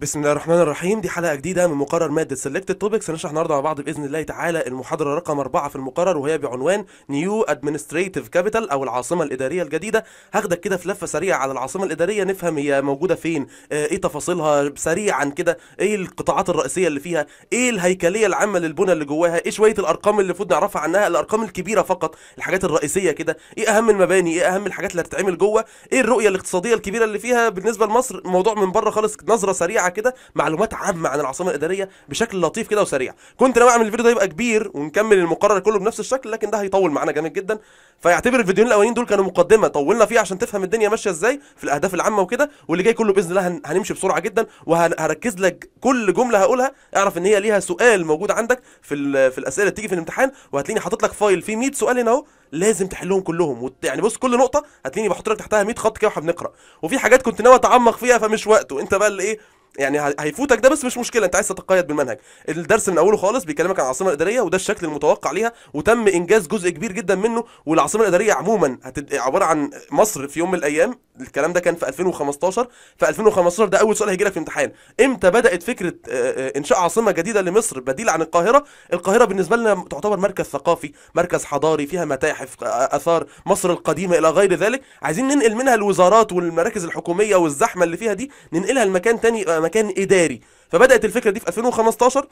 بسم الله الرحمن الرحيم دي حلقه جديده من مقرر ماده سلكتد توبكس هنشرح النهارده مع بعض باذن الله تعالى المحاضره رقم اربعه في المقرر وهي بعنوان نيو ادمنستريتيف كابيتال او العاصمه الاداريه الجديده هاخدك كده في لفه سريعه على العاصمه الاداريه نفهم هي موجوده فين آه، ايه تفاصيلها سريعا كده ايه القطاعات الرئيسيه اللي فيها ايه الهيكليه العامه للبنى اللي جواها ايه شويه الارقام اللي المفروض نعرفها عنها الارقام الكبيره فقط الحاجات الرئيسيه كده ايه اهم المباني ايه اهم الحاجات اللي هتتعمل جوه ايه الرؤيه الاقتصاديه الكبيره اللي فيها بالنسبه لمصر موضوع من بره خالص نظره سريعه كده معلومات عامه عن العاصمه الاداريه بشكل لطيف كده وسريع كنت ناوي اعمل الفيديو ده يبقى كبير ونكمل المقرر كله بنفس الشكل لكن ده هيطول معانا جامد جدا فيعتبر الفيديوهين الاولين دول كانوا مقدمه طولنا فيها عشان تفهم الدنيا ماشيه ازاي في الاهداف العامه وكده واللي جاي كله باذن الله هنمشي بسرعه جدا وهركز لك كل جمله هقولها اعرف ان هي ليها سؤال موجود عندك في في الاسئله اللي بتيجي في الامتحان وهتلاقيني حاطط لك فايل فيه 100 سؤال هنا اهو لازم تحلهم كلهم وت... يعني بص كل نقطه هتلاقيني بحط لك تحتها 100 خط كده واحنا بنقرا وفي حاجات كنت ناوي اتعمق فيها فمش وقته انت بقى اللي ايه يعني هيفوتك ده بس مش مشكله انت عايز تتقيد بالمنهج الدرس من اوله خالص بيكلمك عن العاصمه الاداريه وده الشكل المتوقع ليها وتم انجاز جزء كبير جدا منه والعاصمه الاداريه عموما هتد... عباره عن مصر في يوم من الايام الكلام ده كان في 2015 في 2015 ده اول سؤال هيجي لك في امتحان امتى بدات فكره آه، آه، انشاء عاصمه جديده لمصر بديل عن القاهره القاهره بالنسبه لنا تعتبر مركز ثقافي مركز حضاري فيها متاحف آه، اثار مصر القديمه الى غير ذلك عايزين ننقل منها الوزارات والمراكز الحكوميه والزحمه اللي فيها دي ننقلها لمكان تاني مكان اداري فبدات الفكره دي في 2015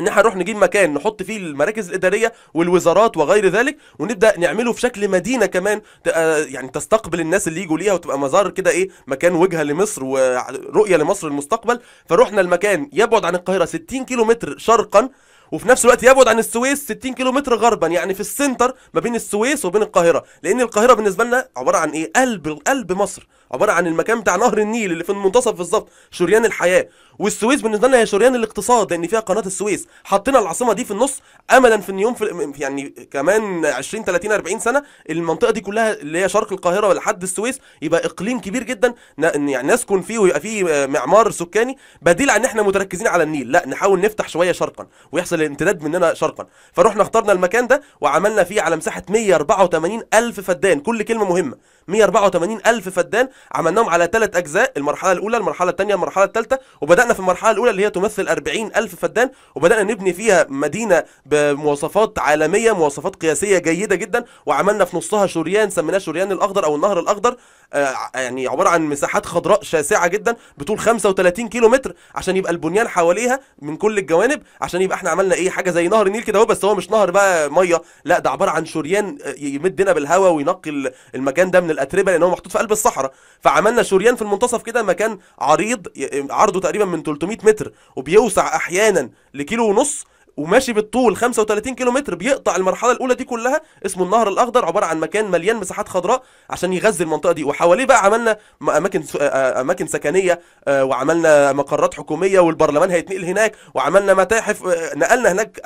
ان احنا نروح نجيب مكان نحط فيه المراكز الاداريه والوزارات وغير ذلك ونبدا نعمله في شكل مدينه كمان آه، يعني تستقبل الناس اللي يجوا ليها وتبقى مزار كده ايه مكان وجهه لمصر ورؤيه لمصر المستقبل فروحنا المكان يبعد عن القاهره 60 كيلو متر شرقا وفي نفس الوقت يبعد عن السويس 60 كيلو متر غربا يعني في السنتر ما بين السويس وبين القاهره لان القاهره بالنسبه لنا عباره عن ايه قلب قلب مصر عباره عن المكان بتاع نهر النيل اللي في المنتصف بالظبط شريان الحياه والسويس بالنسبه لنا هي شريان الاقتصاد لان فيها قناه السويس حطينا العاصمه دي في النص املا في يوم في يعني كمان 20 30 40 سنه المنطقه دي كلها اللي هي شرق القاهره لحد السويس يبقى اقليم كبير جدا يعني نسكن فيه ويبقى فيه معمار سكاني بديل عن ان احنا متركزين على النيل لا نحاول نفتح شويه شرقا ويحصل يصل الامتداد مننا شرقا فروحنا اخترنا المكان ده وعملنا فيه على مساحه 184 الف فدان كل كلمه مهمه 184 ألف فدان عملناهم على ثلاث أجزاء المرحلة الأولى المرحلة الثانية المرحلة الثالثة وبدأنا في المرحلة الأولى اللي هي تمثل 40 ألف فدان وبدأنا نبني فيها مدينة بمواصفات عالمية مواصفات قياسية جيدة جدا وعملنا في نصها شريان سميناه شريان الأخضر أو النهر الأخضر آه يعني عبارة عن مساحات خضراء شاسعة جدا بطول 35 كيلو متر عشان يبقى البنيان حواليها من كل الجوانب عشان يبقى احنا عملنا ايه حاجة زي نهر النيل كده اهو بس هو مش نهر بقى مية لا ده عبارة عن شريان آه، يمدنا بالهواء وينقي المكان ده من للاتربه لان هو محطوط في قلب الصحراء فعملنا شريان في المنتصف كده مكان عريض عرضه تقريبا من 300 متر وبيوسع احيانا لكيلو ونص وماشي بالطول 35 كيلو متر بيقطع المرحله الاولى دي كلها اسمه النهر الاخضر عباره عن مكان مليان مساحات خضراء عشان يغذي المنطقه دي وحواليه بقى عملنا اماكن آه، آه، اماكن سكنيه آه، وعملنا مقرات حكوميه والبرلمان هيتنقل هناك وعملنا متاحف نقلنا هناك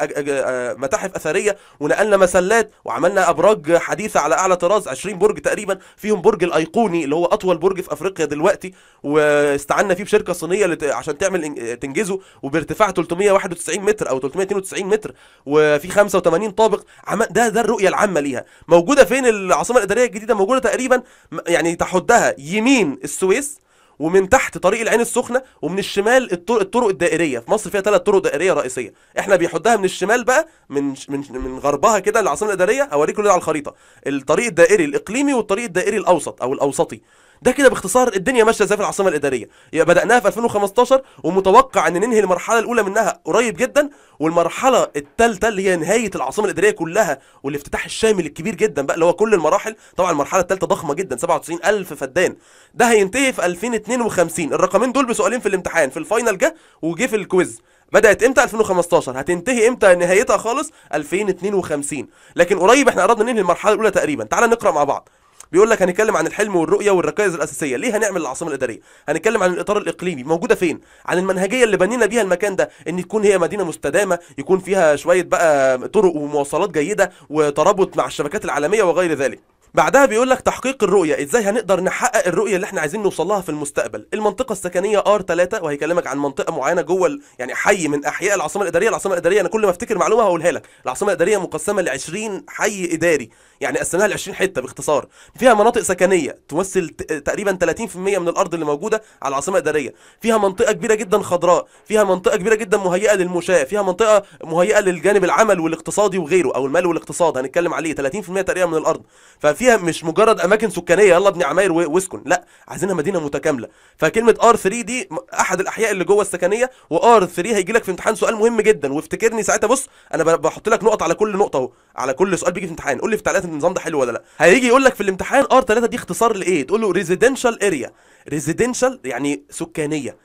متاحف اثريه ونقلنا مسلات وعملنا ابراج حديثه على اعلى طراز 20 برج تقريبا فيهم برج الايقوني اللي هو اطول برج في افريقيا دلوقتي واستعنا فيه بشركه صينيه عشان تعمل تنجزه وبارتفاع 391 متر او 392 متر وفي 85 طابق ده ده الرؤيه العامه ليها موجوده فين العاصمه الاداريه الجديده موجوده تقريبا يعني تحدها يمين السويس ومن تحت طريق العين السخنه ومن الشمال الطرق, الطرق الدائريه في مصر فيها ثلاث طرق دائريه رئيسيه احنا بيحدها من الشمال بقى من من من غربها كده العاصمه الاداريه اوريكم كل ده على الخريطه الطريق الدائري الاقليمي والطريق الدائري الاوسط او الاوسطي ده كده باختصار الدنيا ماشيه ازاي في العاصمه الاداريه يبقى بداناها في 2015 ومتوقع ان ننهي المرحله الاولى منها قريب جدا والمرحله الثالثه اللي هي نهايه العاصمه الاداريه كلها والافتتاح الشامل الكبير جدا بقى اللي هو كل المراحل طبعا المرحله الثالثه ضخمه جدا 97000 فدان ده هينتهي في 2052 الرقمين دول بسؤالين في الامتحان في الفاينل جه وجه في الكويز بدات امتى 2015 هتنتهي امتى نهايتها خالص 2052 لكن قريب احنا قربنا ننهي المرحله الاولى تقريبا تعال نقرا مع بعض بيقول لك هنتكلم عن الحلم والرؤيه والركائز الاساسيه ليه هنعمل العاصمه الاداريه هنتكلم عن الاطار الاقليمي موجوده فين عن المنهجيه اللي بنينا بيها المكان ده ان تكون هي مدينه مستدامه يكون فيها شويه بقى طرق ومواصلات جيده وترابط مع الشبكات العالميه وغير ذلك بعدها بيقول لك تحقيق الرؤيه ازاي هنقدر نحقق الرؤيه اللي احنا عايزين نوصل لها في المستقبل المنطقه السكنيه ار 3 وهيكلمك عن منطقه معينه جوه يعني حي من احياء العاصمه الاداريه العاصمه الاداريه انا كل ما افتكر معلومه هقولها لك العاصمه الاداريه مقسمه ل 20 حي اداري يعني قسمناها ل 20 حته باختصار فيها مناطق سكنيه تمثل تقريبا 30% من الارض اللي موجوده على العاصمه الاداريه فيها منطقه كبيره جدا خضراء فيها منطقه كبيره جدا مهيئه للمشاه فيها منطقه مهيئه للجانب العمل والاقتصادي وغيره او المال والاقتصاد هنتكلم عليه 30% تقريبا من الارض ففيها مش مجرد اماكن سكانيه يلا ابني عماير واسكن لا عايزينها مدينه متكامله فكلمه ار 3 دي احد الاحياء اللي جوه السكنيه وار 3 هيجي لك في امتحان سؤال مهم جدا وافتكرني ساعتها بص انا بحط لك نقط على كل نقطه اهو على كل سؤال بيجي في امتحان قول لي في تعليقات النظام ده حلو ولا لا هيجي يقول لك في الامتحان ار 3 دي اختصار لايه تقول له ريزيدنشال اريا ريزيدنشال يعني سكانيه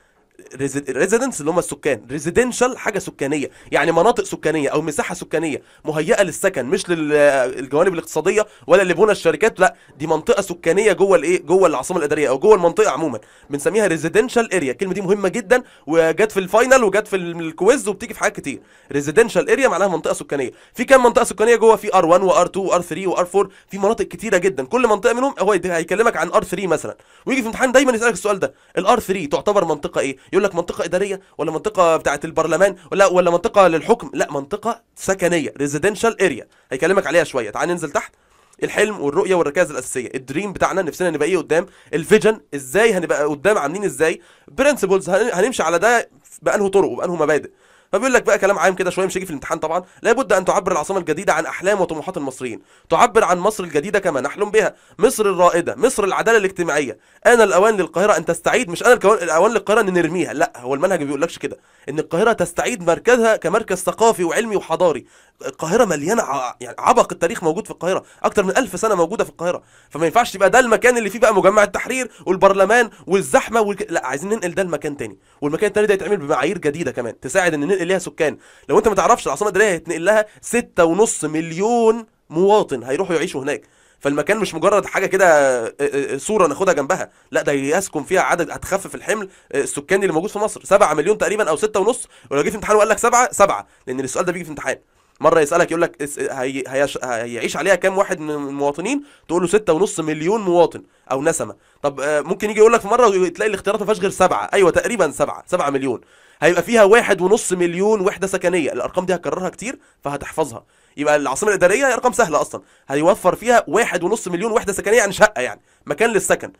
ريزيدنس اللي هم السكان ريزيدنشال حاجه سكانيه يعني مناطق سكانيه او مساحه سكانيه مهيئه للسكن مش للجوانب الاقتصاديه ولا لبنى الشركات لا دي منطقه سكانيه جوه الايه جوه العاصمه الاداريه او جوه المنطقه عموما بنسميها ريزيدنشال اريا الكلمه دي مهمه جدا وجت في الفاينل وجت في الكويز وبتيجي في حاجات كتير ريزيدنشال اريا معناها منطقه سكانيه في كام منطقه سكانيه جوه في ار1 وار2 وار3 وار4 في مناطق كتيره جدا كل منطقه منهم هو هيكلمك عن ار3 مثلا ويجي في الامتحان دايما يسالك السؤال ده الار3 تعتبر منطقه ايه يقول لك منطقه اداريه ولا منطقه بتاعه البرلمان ولا ولا منطقه للحكم لا منطقه سكنيه ريزيدنشال اريا هيكلمك عليها شويه تعال ننزل تحت الحلم والرؤيه والركائز الاساسيه الدريم بتاعنا نفسنا نبقى ايه قدام الفيجن ازاي هنبقى قدام عاملين ازاي برنسبلز هنمشي على ده بانه طرق وبانه مبادئ فبيقول لك بقى كلام عام كده شويه مش هيجي في الامتحان طبعا لابد ان تعبر العاصمه الجديده عن احلام وطموحات المصريين تعبر عن مصر الجديده كما نحلم بها مصر الرائده مصر العداله الاجتماعيه انا الاوان للقاهره ان تستعيد مش انا الاوان للقاهره ان نرميها لا هو المنهج ما بيقولكش كده ان القاهره تستعيد مركزها كمركز ثقافي وعلمي وحضاري القاهره مليانه ع... يعني عبق التاريخ موجود في القاهره اكتر من ألف سنه موجوده في القاهره فما ينفعش تبقى ده المكان اللي فيه بقى مجمع التحرير والبرلمان والزحمه والك... لا عايزين ننقل ده لمكان تاني والمكان التاني ده يتعمل بمعايير جديده كمان تساعد ان ننقل هيتنقل ليها سكان لو انت ما تعرفش العاصمه الاداريه هيتنقل لها 6.5 مليون مواطن هيروحوا يعيشوا هناك فالمكان مش مجرد حاجه كده آه، آه، آه، صوره ناخدها جنبها لا ده يسكن فيها عدد هتخفف الحمل السكاني اللي موجود في مصر 7 مليون تقريبا او 6 ونص ولو جه في امتحان وقال لك 7 7 لان السؤال ده بيجي في امتحان مره يسالك يقول لك هي هيعيش عليها كام واحد من المواطنين تقول له 6.5 مليون مواطن او نسمه طب ممكن يجي يقول لك في مره تلاقي الاختيارات ما فيهاش غير سبعه ايوه تقريبا سبعه 7 مليون هيبقى فيها واحد ونص مليون وحده سكنيه الارقام دي هكررها كتير فهتحفظها يبقى العاصمه الاداريه هي ارقام سهله اصلا هيوفر فيها واحد ونص مليون وحده سكنيه يعني شقه يعني مكان للسكن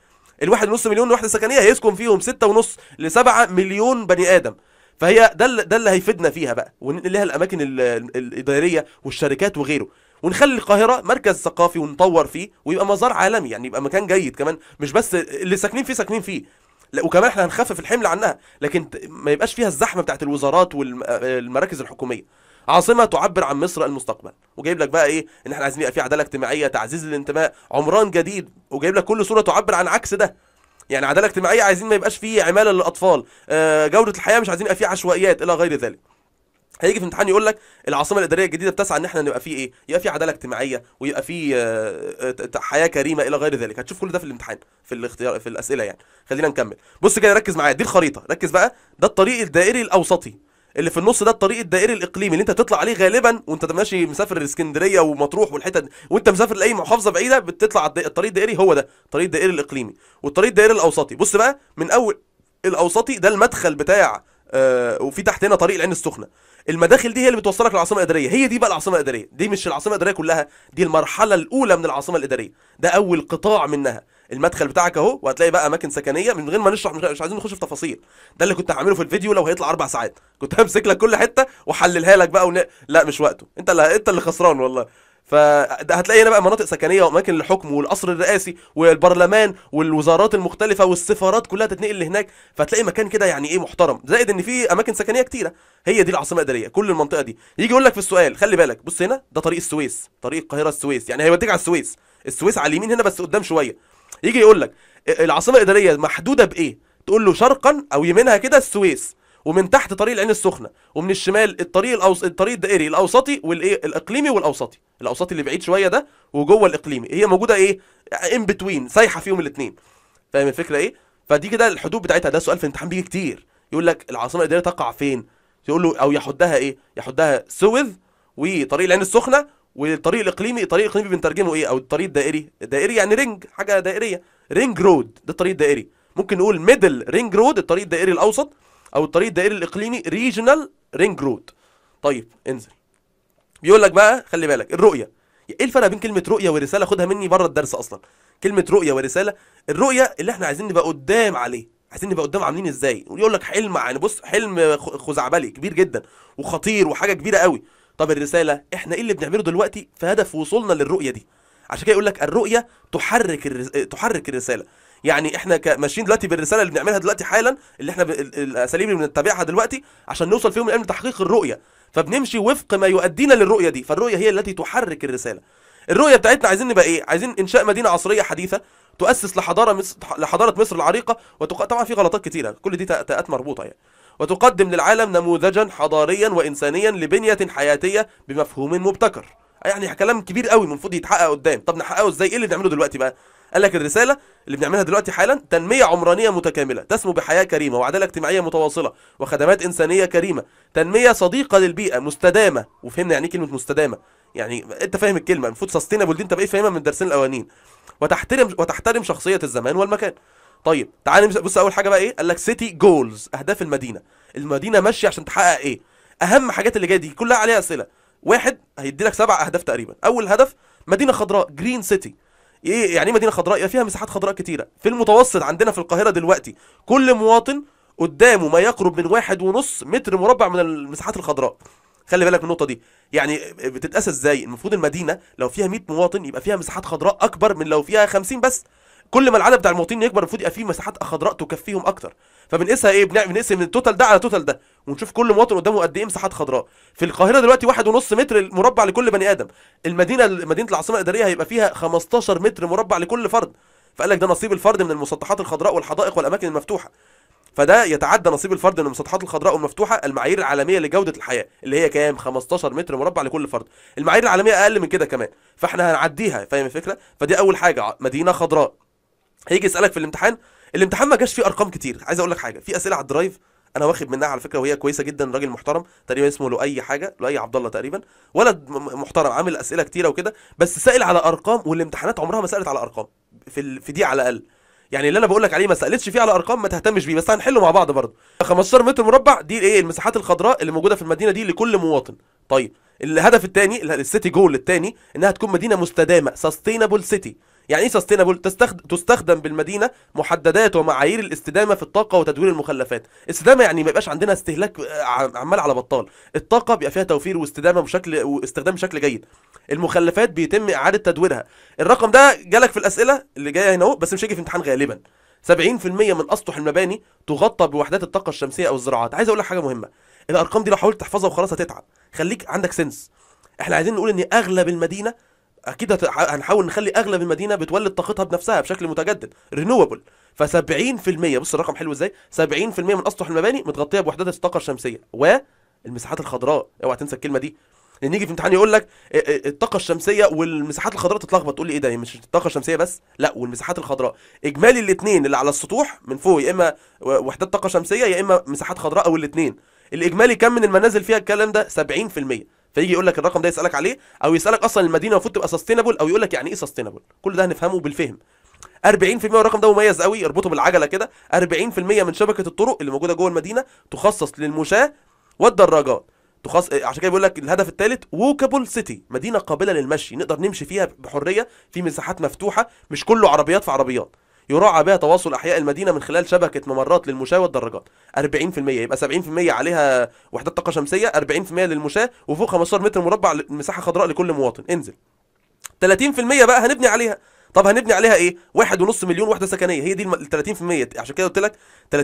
الواحد ونص مليون وحده سكنيه هيسكن فيهم ستة ونص لسبعة مليون بني ادم فهي ده اللي ده اللي هيفيدنا فيها بقى وننقل لها الاماكن الاداريه والشركات وغيره ونخلي القاهره مركز ثقافي ونطور فيه ويبقى مزار عالمي يعني يبقى مكان جيد كمان مش بس اللي ساكنين فيه ساكنين فيه وكمان احنا هنخفف الحمل عنها لكن ما يبقاش فيها الزحمه بتاعت الوزارات والمراكز آه، الحكوميه عاصمه تعبر عن مصر المستقبل وجايب لك بقى ايه ان احنا عايزين يبقى في عداله اجتماعيه تعزيز الانتماء عمران جديد وجايب لك كل صوره تعبر عن عكس ده يعني عداله اجتماعيه عايزين ما يبقاش فيه عماله للاطفال آه، جوده الحياه مش عايزين يبقى فيه عشوائيات الى غير ذلك هيجي في امتحان يقول لك العاصمه الاداريه الجديده بتسعى ان احنا نبقى فيه ايه؟ يبقى فيه عداله اجتماعيه ويبقى فيه آه، آه، حياه كريمه الى غير ذلك، هتشوف كل ده في الامتحان في الاختيار في الاسئله يعني. خلينا نكمل. بص كده ركز معايا دي الخريطه، ركز بقى ده الطريق الدائري الاوسطي اللي في النص ده الطريق الدائري الاقليمي اللي انت تطلع عليه غالبا وانت ماشي مسافر اسكندريه ومطروح والحتت وانت مسافر لاي محافظه بعيده بتطلع الطريق الدائري هو ده الطريق الدائري الاقليمي والطريق الدائري الاوسطي بص بقى من اول الاوسطي ده المدخل بتاع آه وفي تحت هنا طريق العين السخنه المداخل دي هي اللي بتوصلك للعاصمه الاداريه هي دي بقى العاصمه الاداريه دي مش العاصمه الاداريه كلها دي المرحله الاولى من العاصمه الاداريه ده اول قطاع منها المدخل بتاعك اهو وهتلاقي بقى اماكن سكنيه من غير ما نشرح مش عايزين نخش في تفاصيل ده اللي كنت هعمله في الفيديو لو هيطلع اربع ساعات كنت همسك لك كل حته واحللها لك بقى ون... لا مش وقته انت اللي انت اللي خسران والله فهتلاقي هنا بقى مناطق سكنيه واماكن الحكم والقصر الرئاسي والبرلمان والوزارات المختلفه والسفارات كلها تتنقل لهناك فتلاقي مكان كده يعني ايه محترم زائد ان في اماكن سكنيه كتيره هي دي العاصمه الاداريه كل المنطقه دي يجي يقول لك في السؤال خلي بالك بص هنا ده طريق السويس طريق القاهره السويس يعني هيوديك على السويس السويس على اليمين هنا بس قدام شويه يجي يقول لك العاصمه الاداريه محدوده بايه تقول له شرقا او يمينها كده السويس ومن تحت طريق العين السخنه ومن الشمال الطريق الأوس... الطريق الدائري الاوسطي والايه الاقليمي والاوسطي الاوسطي اللي بعيد شويه ده وجوه الاقليمي هي موجوده ايه ان بتوين سايحه فيهم الاثنين فاهم الفكره ايه فدي كده الحدود بتاعتها ده سؤال في الامتحان بيجي كتير يقول لك العاصمه الاداريه تقع فين يقول له او يحدها ايه يحدها سويذ وطريق العين السخنه والطريق الاقليمي الطريق الاقليمي بنترجمه ايه او الطريق الدائري الدائري يعني رينج حاجه دائريه رينج رود ده الطريق الدائري ممكن نقول ميدل رينج رود الطريق الدائري الاوسط او الطريق الدائري الاقليمي ريجنال رينج رود طيب انزل بيقول لك بقى خلي بالك الرؤيه ايه الفرق بين كلمه رؤيه ورساله خدها مني بره الدرس اصلا كلمه رؤيه ورساله الرؤيه اللي احنا عايزين نبقى قدام عليه عايزين نبقى قدام عاملين ازاي ويقول لك حلم يعني بص حلم خزعبلي كبير جدا وخطير وحاجه كبيره قوي طب الرساله احنا ايه اللي بنعمله دلوقتي في هدف وصولنا للرؤيه دي عشان كده يقول لك الرؤيه تحرك الرس... تحرك الرساله يعني احنا ماشيين دلوقتي بالرساله اللي بنعملها دلوقتي حالا اللي احنا الاساليب اللي بنتبعها دلوقتي عشان نوصل فيهم الان لتحقيق الرؤيه فبنمشي وفق ما يؤدينا للرؤيه دي فالرؤيه هي التي تحرك الرساله الرؤيه بتاعتنا عايزين نبقى ايه عايزين انشاء مدينه عصريه حديثه تؤسس لحضاره مصر لحضاره مصر العريقه وتق... طبعا في غلطات كتيره كل دي تاءات مربوطه يعني وتقدم للعالم نموذجا حضاريا وانسانيا لبنيه حياتيه بمفهوم مبتكر يعني كلام كبير قوي المفروض يتحقق قدام طب نحققه ازاي ايه اللي بنعمله دلوقتي بقى قال لك الرسالة اللي بنعملها دلوقتي حالا تنمية عمرانية متكاملة تسمو بحياة كريمة وعدالة اجتماعية متواصلة وخدمات إنسانية كريمة تنمية صديقة للبيئة مستدامة وفهمنا يعني إيه كلمة مستدامة يعني انت فاهم الكلمة المفروض سستينابل دي انت بقيت فاهمها من الدرسين الأولانيين وتحترم وتحترم شخصية الزمان والمكان طيب تعال بص اول حاجه بقى ايه قال لك سيتي جولز اهداف المدينه المدينه ماشيه عشان تحقق ايه اهم حاجات اللي جايه دي كلها عليها اسئله واحد هيدي لك سبع اهداف تقريبا اول هدف مدينه خضراء جرين سيتي ايه يعني ايه مدينه خضراء يبقى فيها مساحات خضراء كتيره في المتوسط عندنا في القاهره دلوقتي كل مواطن قدامه ما يقرب من واحد ونص متر مربع من المساحات الخضراء خلي بالك من النقطه دي يعني بتتقاس ازاي المفروض المدينه لو فيها 100 مواطن يبقى فيها مساحات خضراء اكبر من لو فيها 50 بس كل ما العدد بتاع المواطنين يكبر المفروض يبقى فيه مساحات خضراء تكفيهم اكتر فبنقيسها ايه بنقسم التوتال ده على التوتال ده ونشوف كل مواطن قدامه قد ايه مساحات خضراء في القاهره دلوقتي واحد ونص متر مربع لكل بني ادم المدينه مدينه العاصمه الاداريه هيبقى فيها 15 متر مربع لكل فرد فقال لك ده نصيب الفرد من المسطحات الخضراء والحدائق والاماكن المفتوحه فده يتعدى نصيب الفرد من المسطحات الخضراء والمفتوحه المعايير العالميه لجوده الحياه اللي هي كام 15 متر مربع لكل فرد المعايير العالميه اقل من كده كمان فاحنا هنعديها فاهم الفكره فدي اول حاجه مدينه خضراء هيجي يسالك في الامتحان الامتحان ما جاش فيه ارقام كتير عايز اقول لك حاجه في اسئله على الدرايف انا واخد منها على فكره وهي كويسه جدا راجل محترم تقريبا اسمه لؤي حاجه لؤي عبد الله تقريبا ولد محترم عامل اسئله كتيره وكده بس سائل على ارقام والامتحانات عمرها ما سالت على ارقام في في دي على الاقل يعني اللي انا بقول لك عليه ما سالتش فيه على ارقام ما تهتمش بيه بس هنحله مع بعض برضه 15 متر مربع دي ايه المساحات الخضراء اللي موجوده في المدينه دي لكل مواطن طيب الهدف الثاني السيتي جول الثاني انها تكون مدينه مستدامه سستينابل سيتي يعني ايه سستينابل تستخدم بالمدينه محددات ومعايير الاستدامه في الطاقه وتدوير المخلفات استدامه يعني ما يبقاش عندنا استهلاك آه، عمال على بطال الطاقه بيبقى فيها توفير واستدامه بشكل واستخدام بشكل جيد المخلفات بيتم اعاده تدويرها الرقم ده جالك في الاسئله اللي جايه هنا اهو بس مش هيجي في امتحان غالبا 70% من اسطح المباني تغطى بوحدات الطاقه الشمسيه او الزراعات عايز اقول لك حاجه مهمه الارقام دي لو حاولت تحفظها وخلاص هتتعب خليك عندك سنس احنا عايزين نقول ان اغلب المدينه اكيد هنحاول نخلي اغلب المدينه بتولد طاقتها بنفسها بشكل متجدد رينوبل ف70% بص الرقم حلو ازاي 70% من اسطح المباني متغطيه بوحدات الطاقه الشمسيه والمساحات الخضراء اوعى تنسى الكلمه دي لان يجي في امتحان يقول لك آه، آه، الطاقه الشمسيه والمساحات الخضراء تتلخبط تقول لي ايه ده مش الطاقه الشمسيه بس لا والمساحات الخضراء اجمالي الاثنين اللي على السطوح من فوق يا اما وحدات طاقه شمسيه يا اما مساحات خضراء او الاثنين الاجمالي كم من المنازل فيها الكلام ده 70% فيجي يقول لك الرقم ده يسالك عليه او يسالك اصلا المدينه المفروض تبقى سستينبل او يقول لك يعني ايه سستينبل كل ده هنفهمه بالفهم 40% الرقم ده مميز قوي اربطه بالعجله كده 40% من شبكه الطرق اللي موجوده جوه المدينه تخصص للمشاة والدراجات تخص... آه، عشان كده بيقول لك الهدف الثالث ووكابل سيتي مدينه قابله للمشي نقدر نمشي فيها بحريه في مساحات مفتوحه مش كله عربيات في عربيات يراعى بها تواصل احياء المدينه من خلال شبكه ممرات للمشاة والدراجات 40% يبقى 70% عليها وحدات طاقه شمسيه 40% للمشاة وفوق 15 متر مربع مساحه خضراء لكل مواطن انزل 30% بقى هنبني عليها طب هنبني عليها ايه؟ واحد ونص مليون وحده سكنيه هي دي ال 30% عشان كده قلت لك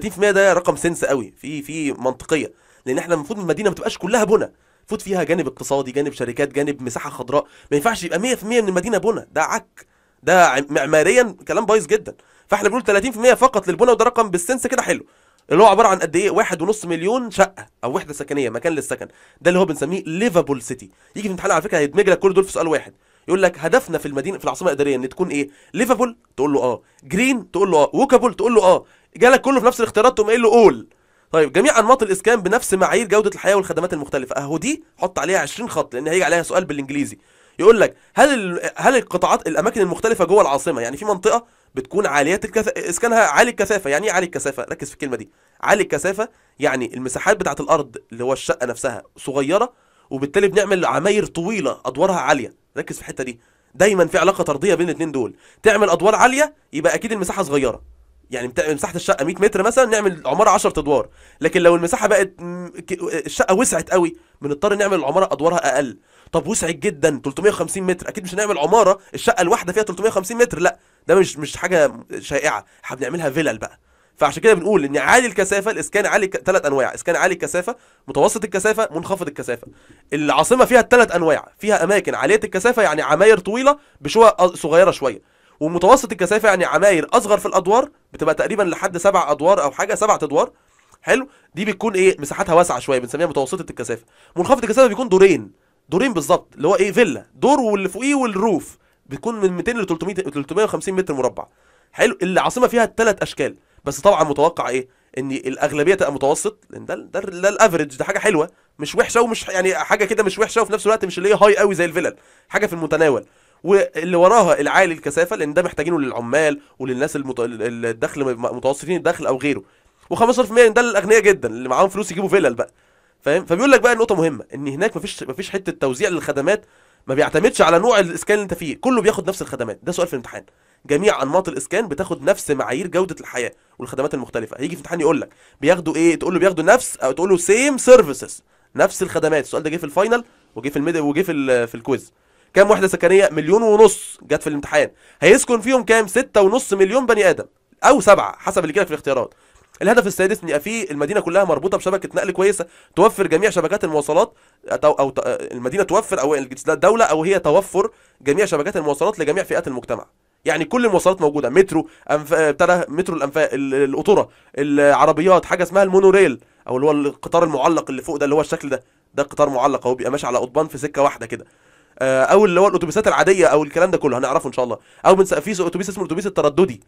30% ده رقم سنس قوي في في منطقيه لان احنا المفروض المدينه ما تبقاش كلها بنى المفروض فيها جانب اقتصادي جانب شركات جانب مساحه خضراء ما ينفعش يبقى 100% من المدينه بنى ده عك ده معماريا كلام بايظ جدا فاحنا بنقول 30% فقط للبنى وده رقم بالسنس كده حلو اللي هو عباره عن قد ايه واحد ونص مليون شقه او وحده سكنيه مكان للسكن ده اللي هو بنسميه ليفابول سيتي يجي في امتحان على فكره هيدمج لك كل دول في سؤال واحد يقول لك هدفنا في المدينه في العاصمه الاداريه ان تكون ايه ليفابول تقول له اه جرين تقول له اه ووكابول تقول له اه جالك كله في نفس الاختيارات تقوم قايل له قول طيب جميع انماط الاسكان بنفس معايير جوده الحياه والخدمات المختلفه اهو دي حط عليها 20 خط لان هيجي عليها سؤال بالانجليزي يقول لك هل هل القطاعات الاماكن المختلفه جوه العاصمه يعني في منطقه بتكون عاليات الكثافة اسكانها عالي الكثافه يعني ايه عالي الكثافه ركز في الكلمه دي عالي الكثافه يعني المساحات بتاعه الارض اللي هو الشقه نفسها صغيره وبالتالي بنعمل عماير طويله ادوارها عاليه ركز في الحته دي دايما في علاقه طرديه بين الاثنين دول تعمل ادوار عاليه يبقى اكيد المساحه صغيره يعني مساحه الشقه 100 متر مثلا نعمل عماره 10 ادوار لكن لو المساحه بقت الشقه وسعت قوي بنضطر نعمل العماره ادوارها اقل طب وسعت جدا 350 متر اكيد مش هنعمل عماره الشقه الواحده فيها 350 متر لا ده مش مش حاجه شائعه احنا بنعملها فيلل بقى فعشان كده بنقول ان عالي الكثافه الاسكان عالي ثلاث انواع اسكان عالي الكثافه متوسط الكثافه منخفض الكثافه العاصمه فيها الثلاث انواع فيها اماكن عاليه الكثافه يعني عماير طويله بشقق صغيره شويه ومتوسط الكثافه يعني عماير اصغر في الادوار بتبقى تقريبا لحد سبع ادوار او حاجه سبعة ادوار حلو دي بتكون ايه مساحتها واسعه شويه بنسميها متوسطه الكثافه منخفض الكثافه بيكون دورين دورين بالظبط اللي هو ايه فيلا دور واللي فوقيه والروف بيكون من 200 ل 300 350 متر مربع حلو العاصمه فيها ثلاث اشكال بس طبعا متوقع ايه ان الاغلبيه تبقى متوسط لان ده ده, ده الافريج ده حاجه حلوه مش وحشه ومش يعني حاجه كده مش وحشه وفي نفس الوقت مش اللي هي هاي قوي زي الفلل حاجه في المتناول واللي وراها العالي الكثافه لان ده محتاجينه للعمال وللناس المت... الدخل متوسطين الدخل او غيره و15% ده للاغنياء جدا اللي معاهم فلوس يجيبوا فلل بقى فاهم فبيقول لك بقى نقطه مهمه ان هناك مفيش مفيش حته توزيع للخدمات ما بيعتمدش على نوع الاسكان اللي انت فيه كله بياخد نفس الخدمات ده سؤال في الامتحان جميع انماط الاسكان بتاخد نفس معايير جوده الحياه والخدمات المختلفه هيجي في الامتحان يقول لك بياخدوا ايه تقول له بياخدوا نفس او تقول له سيم سيرفيسز نفس الخدمات السؤال ده جه في الفاينل وجه في الميد وجه في في الكويز كام وحده سكنيه مليون ونص جت في الامتحان هيسكن فيهم كام ستة ونص مليون بني ادم او سبعة حسب اللي جالك في الاختيارات الهدف السادس ان يبقى في المدينه كلها مربوطه بشبكه نقل كويسه توفر جميع شبكات المواصلات او, أو المدينه توفر او الدوله او هي توفر جميع شبكات المواصلات لجميع فئات المجتمع يعني كل المواصلات موجوده مترو أنف... ابتدى مترو الانفاق القطوره العربيات حاجه اسمها المونوريل او اللي هو القطار المعلق اللي فوق ده اللي هو الشكل ده ده قطار معلق اهو بيبقى ماشي على قضبان في سكه واحده كده آه، او اللي هو الاتوبيسات العاديه او الكلام ده كله هنعرفه ان شاء الله او في اتوبيس اسمه الاتوبيس الترددي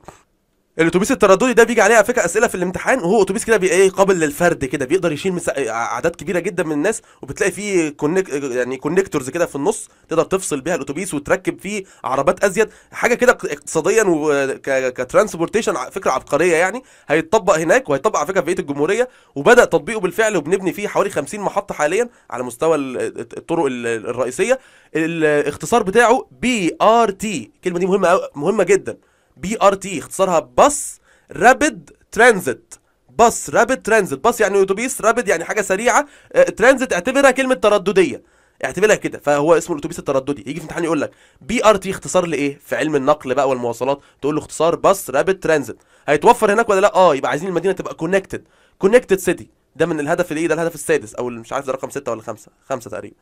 الاتوبيس الترددي ده بيجي عليه على فكره اسئله في الامتحان وهو اتوبيس كده ايه قابل للفرد كده بيقدر يشيل اعداد كبيره جدا من الناس وبتلاقي فيه كونك... يعني كونكتورز كده في النص تقدر تفصل بيها الاتوبيس وتركب فيه عربات ازيد حاجه كده اقتصاديا وكترانسبورتيشن فكره عبقريه يعني هيتطبق هناك وهيتطبق على فكره في بقيه الجمهوريه وبدا تطبيقه بالفعل وبنبني فيه حوالي 50 محطه حاليا على مستوى الطرق الرئيسيه الاختصار بتاعه بي ار تي الكلمه دي مهمه مهمه جدا بي ار تي اختصارها بس رابيد ترانزيت بس رابيد ترانزيت بس يعني اتوبيس رابيد يعني حاجه سريعه آه، ترانزيت اعتبرها كلمه تردديه اعتبرها كده فهو اسمه الاتوبيس الترددي يجي في امتحان يقول لك بي ار تي اختصار لايه في علم النقل بقى والمواصلات تقول له اختصار بس رابيد ترانزيت هيتوفر هناك ولا لا اه يبقى عايزين المدينه تبقى كونكتد كونكتد سيتي ده من الهدف الايه ده الهدف السادس او مش عارف ده رقم 6 ولا 5 5 تقريبا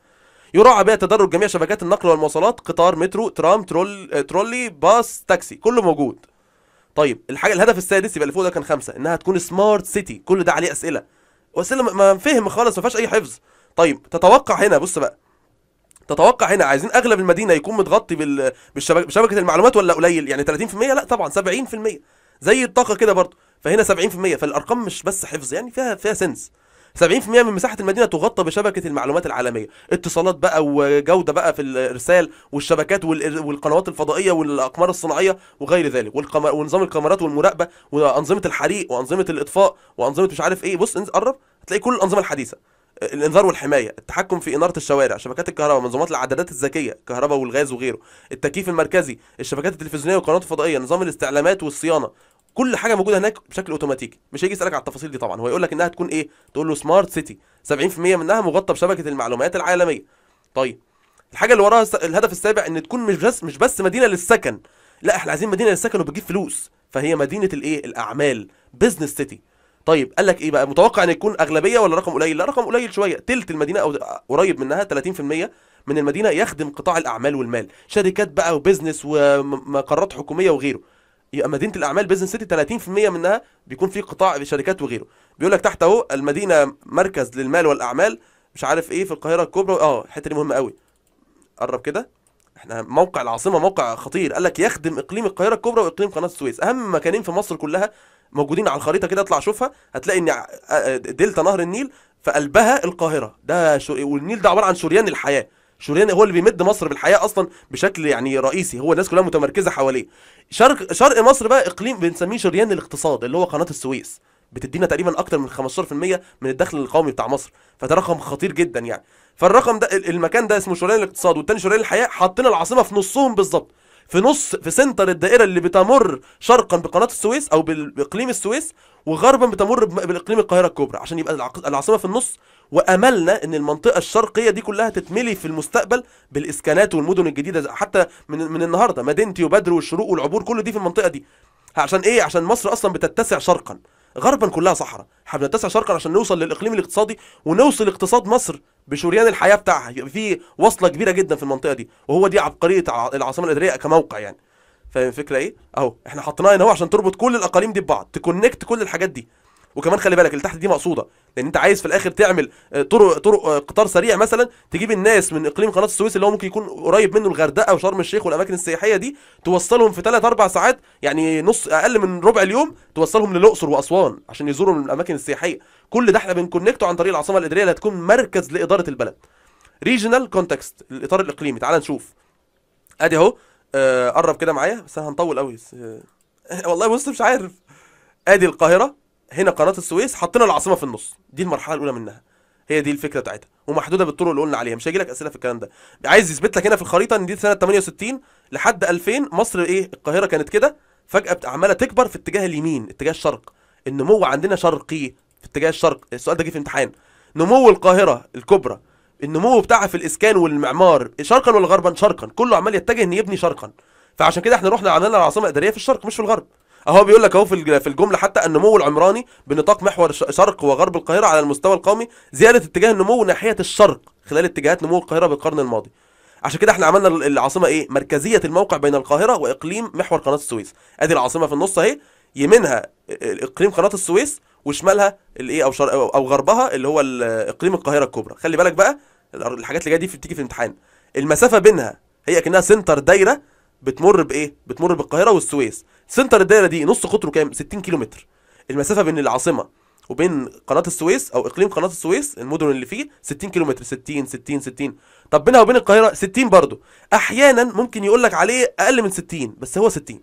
يراعى بها تدرج جميع شبكات النقل والمواصلات قطار مترو ترام ترول آه، ترولي باص تاكسي كله موجود طيب الحاجه الهدف السادس يبقى اللي فوق ده كان خمسه انها تكون سمارت سيتي كل ده عليه اسئله واسئله ما فهم خالص ما فيهاش اي حفظ طيب تتوقع هنا بص بقى تتوقع هنا عايزين اغلب المدينه يكون متغطي بال... بشبكه المعلومات ولا قليل يعني 30% لا طبعا 70% زي الطاقه كده برضه فهنا 70% فالارقام مش بس حفظ يعني فيها فيها سنس 70% من مساحه المدينه تغطى بشبكه المعلومات العالميه اتصالات بقى وجوده بقى في الارسال والشبكات والقنوات الفضائيه والاقمار الصناعيه وغير ذلك والقم... ونظام الكاميرات والمراقبه وانظمه الحريق وانظمه الاطفاء وانظمه مش عارف ايه بص قرب هتلاقي كل الانظمه الحديثه الانذار والحمايه التحكم في اناره الشوارع شبكات الكهرباء منظومات العدادات الذكيه الكهرباء والغاز وغيره التكييف المركزي الشبكات التلفزيونيه والقنوات الفضائيه نظام الاستعلامات والصيانه كل حاجه موجوده هناك بشكل اوتوماتيكي مش هيجي يسالك على التفاصيل دي طبعا هو يقول لك انها تكون ايه تقول له سمارت سيتي 70% منها مغطى بشبكه المعلومات العالميه طيب الحاجه اللي وراها الهدف السابع ان تكون مش بس مش بس مدينه للسكن لا احنا عايزين مدينه للسكن وبتجيب فلوس فهي مدينه الايه الاعمال بزنس سيتي طيب قال لك ايه بقى متوقع ان يكون اغلبيه ولا رقم قليل لا رقم قليل شويه تلت المدينه او قريب منها 30% من المدينه يخدم قطاع الاعمال والمال شركات بقى وبزنس ومقرات حكوميه وغيره يبقى مدينه الاعمال بيزنس سيتي 30% منها بيكون في قطاع شركات وغيره بيقول لك تحت اهو المدينه مركز للمال والاعمال مش عارف ايه في القاهره الكبرى اه الحته دي مهمه قوي قرب كده احنا موقع العاصمه موقع خطير قال لك يخدم اقليم القاهره الكبرى واقليم قناه السويس اهم مكانين في مصر كلها موجودين على الخريطه كده اطلع شوفها هتلاقي ان آه، آه، دلتا نهر النيل في قلبها القاهره ده شو... والنيل ده عباره عن شريان الحياه شريان هو اللي بيمد مصر بالحياه اصلا بشكل يعني رئيسي هو الناس كلها متمركزه حواليه شرق شرق مصر بقى اقليم بنسميه شريان الاقتصاد اللي هو قناه السويس بتدينا تقريبا اكتر من 15% من الدخل القومي بتاع مصر فده رقم خطير جدا يعني فالرقم ده المكان ده اسمه شريان الاقتصاد والتاني شريان الحياه حاطين العاصمه في نصهم بالظبط في نص في سنتر الدائره اللي بتمر شرقا بقناه السويس او باقليم السويس وغربا بتمر باقليم القاهره الكبرى عشان يبقى العاصمه في النص واملنا ان المنطقه الشرقيه دي كلها تتملي في المستقبل بالاسكانات والمدن الجديده حتى من من النهارده مدينتي وبدر والشروق والعبور كل دي في المنطقه دي عشان ايه عشان مصر اصلا بتتسع شرقا غربا كلها صحراء احنا بنتسع شرقا عشان نوصل للاقليم الاقتصادي ونوصل اقتصاد مصر بشريان الحياه بتاعها يبقى في وصله كبيره جدا في المنطقه دي وهو دي عبقريه العاصمه الاداريه كموقع يعني فاهم الفكره ايه اهو احنا حطيناها هنا اهو عشان تربط كل الاقاليم دي ببعض تكونكت كل الحاجات دي وكمان خلي بالك اللي تحت دي مقصوده لان انت عايز في الاخر تعمل آه، طرق طرق آه، قطار سريع مثلا تجيب الناس من اقليم قناه السويس اللي هو ممكن يكون قريب منه الغردقه وشرم الشيخ والاماكن السياحيه دي توصلهم في 3 4 ساعات يعني نص اقل من ربع اليوم توصلهم للاقصر واسوان عشان يزوروا الاماكن السياحيه كل ده احنا بنكونكته عن طريق العاصمه الاداريه اللي هتكون مركز لاداره البلد ريجنال كونتكست الاطار الاقليمي تعال نشوف ادي اهو آه، قرب كده معايا بس هنطول قوي والله بص مش عارف ادي القاهره هنا قناه السويس حطينا العاصمه في النص دي المرحله الاولى منها هي دي الفكره بتاعتها ومحدوده بالطرق اللي قلنا عليها مش هيجي لك اسئله في الكلام ده عايز يثبت لك هنا في الخريطه ان دي سنه 68 لحد 2000 مصر ايه القاهره كانت كده فجاه عماله تكبر في اتجاه اليمين اتجاه الشرق النمو عندنا شرقي في اتجاه الشرق السؤال ده جه في امتحان نمو القاهره الكبرى النمو بتاعها في الاسكان والمعمار شرقا ولا غربا شرقا كله عمال يتجه ان يبني شرقا فعشان كده احنا رحنا عملنا العاصمه الاداريه في الشرق مش في الغرب اهو بيقول لك اهو في الجمله حتى النمو العمراني بنطاق محور شرق وغرب القاهره على المستوى القومي زياده اتجاه النمو ناحيه الشرق خلال اتجاهات نمو القاهره بالقرن الماضي عشان كده احنا عملنا العاصمه ايه مركزيه الموقع بين القاهره واقليم محور قناه السويس ادي العاصمه في النص اهي يمينها اقليم قناه السويس وشمالها الايه او شرق او غربها اللي هو اقليم القاهره الكبرى خلي بالك بقى الحاجات اللي جايه دي بتيجي في الامتحان المسافه بينها هي كانها سنتر دايره بتمر بايه بتمر بالقاهره والسويس سنتر الدايره دي نص قطره كام 60 كيلو متر المسافه بين العاصمه وبين قناه السويس او اقليم قناه السويس المدن اللي فيه 60 كيلو متر 60 60 60 طب بينها وبين القاهره 60 برضه احيانا ممكن يقول لك عليه اقل من 60 بس هو 60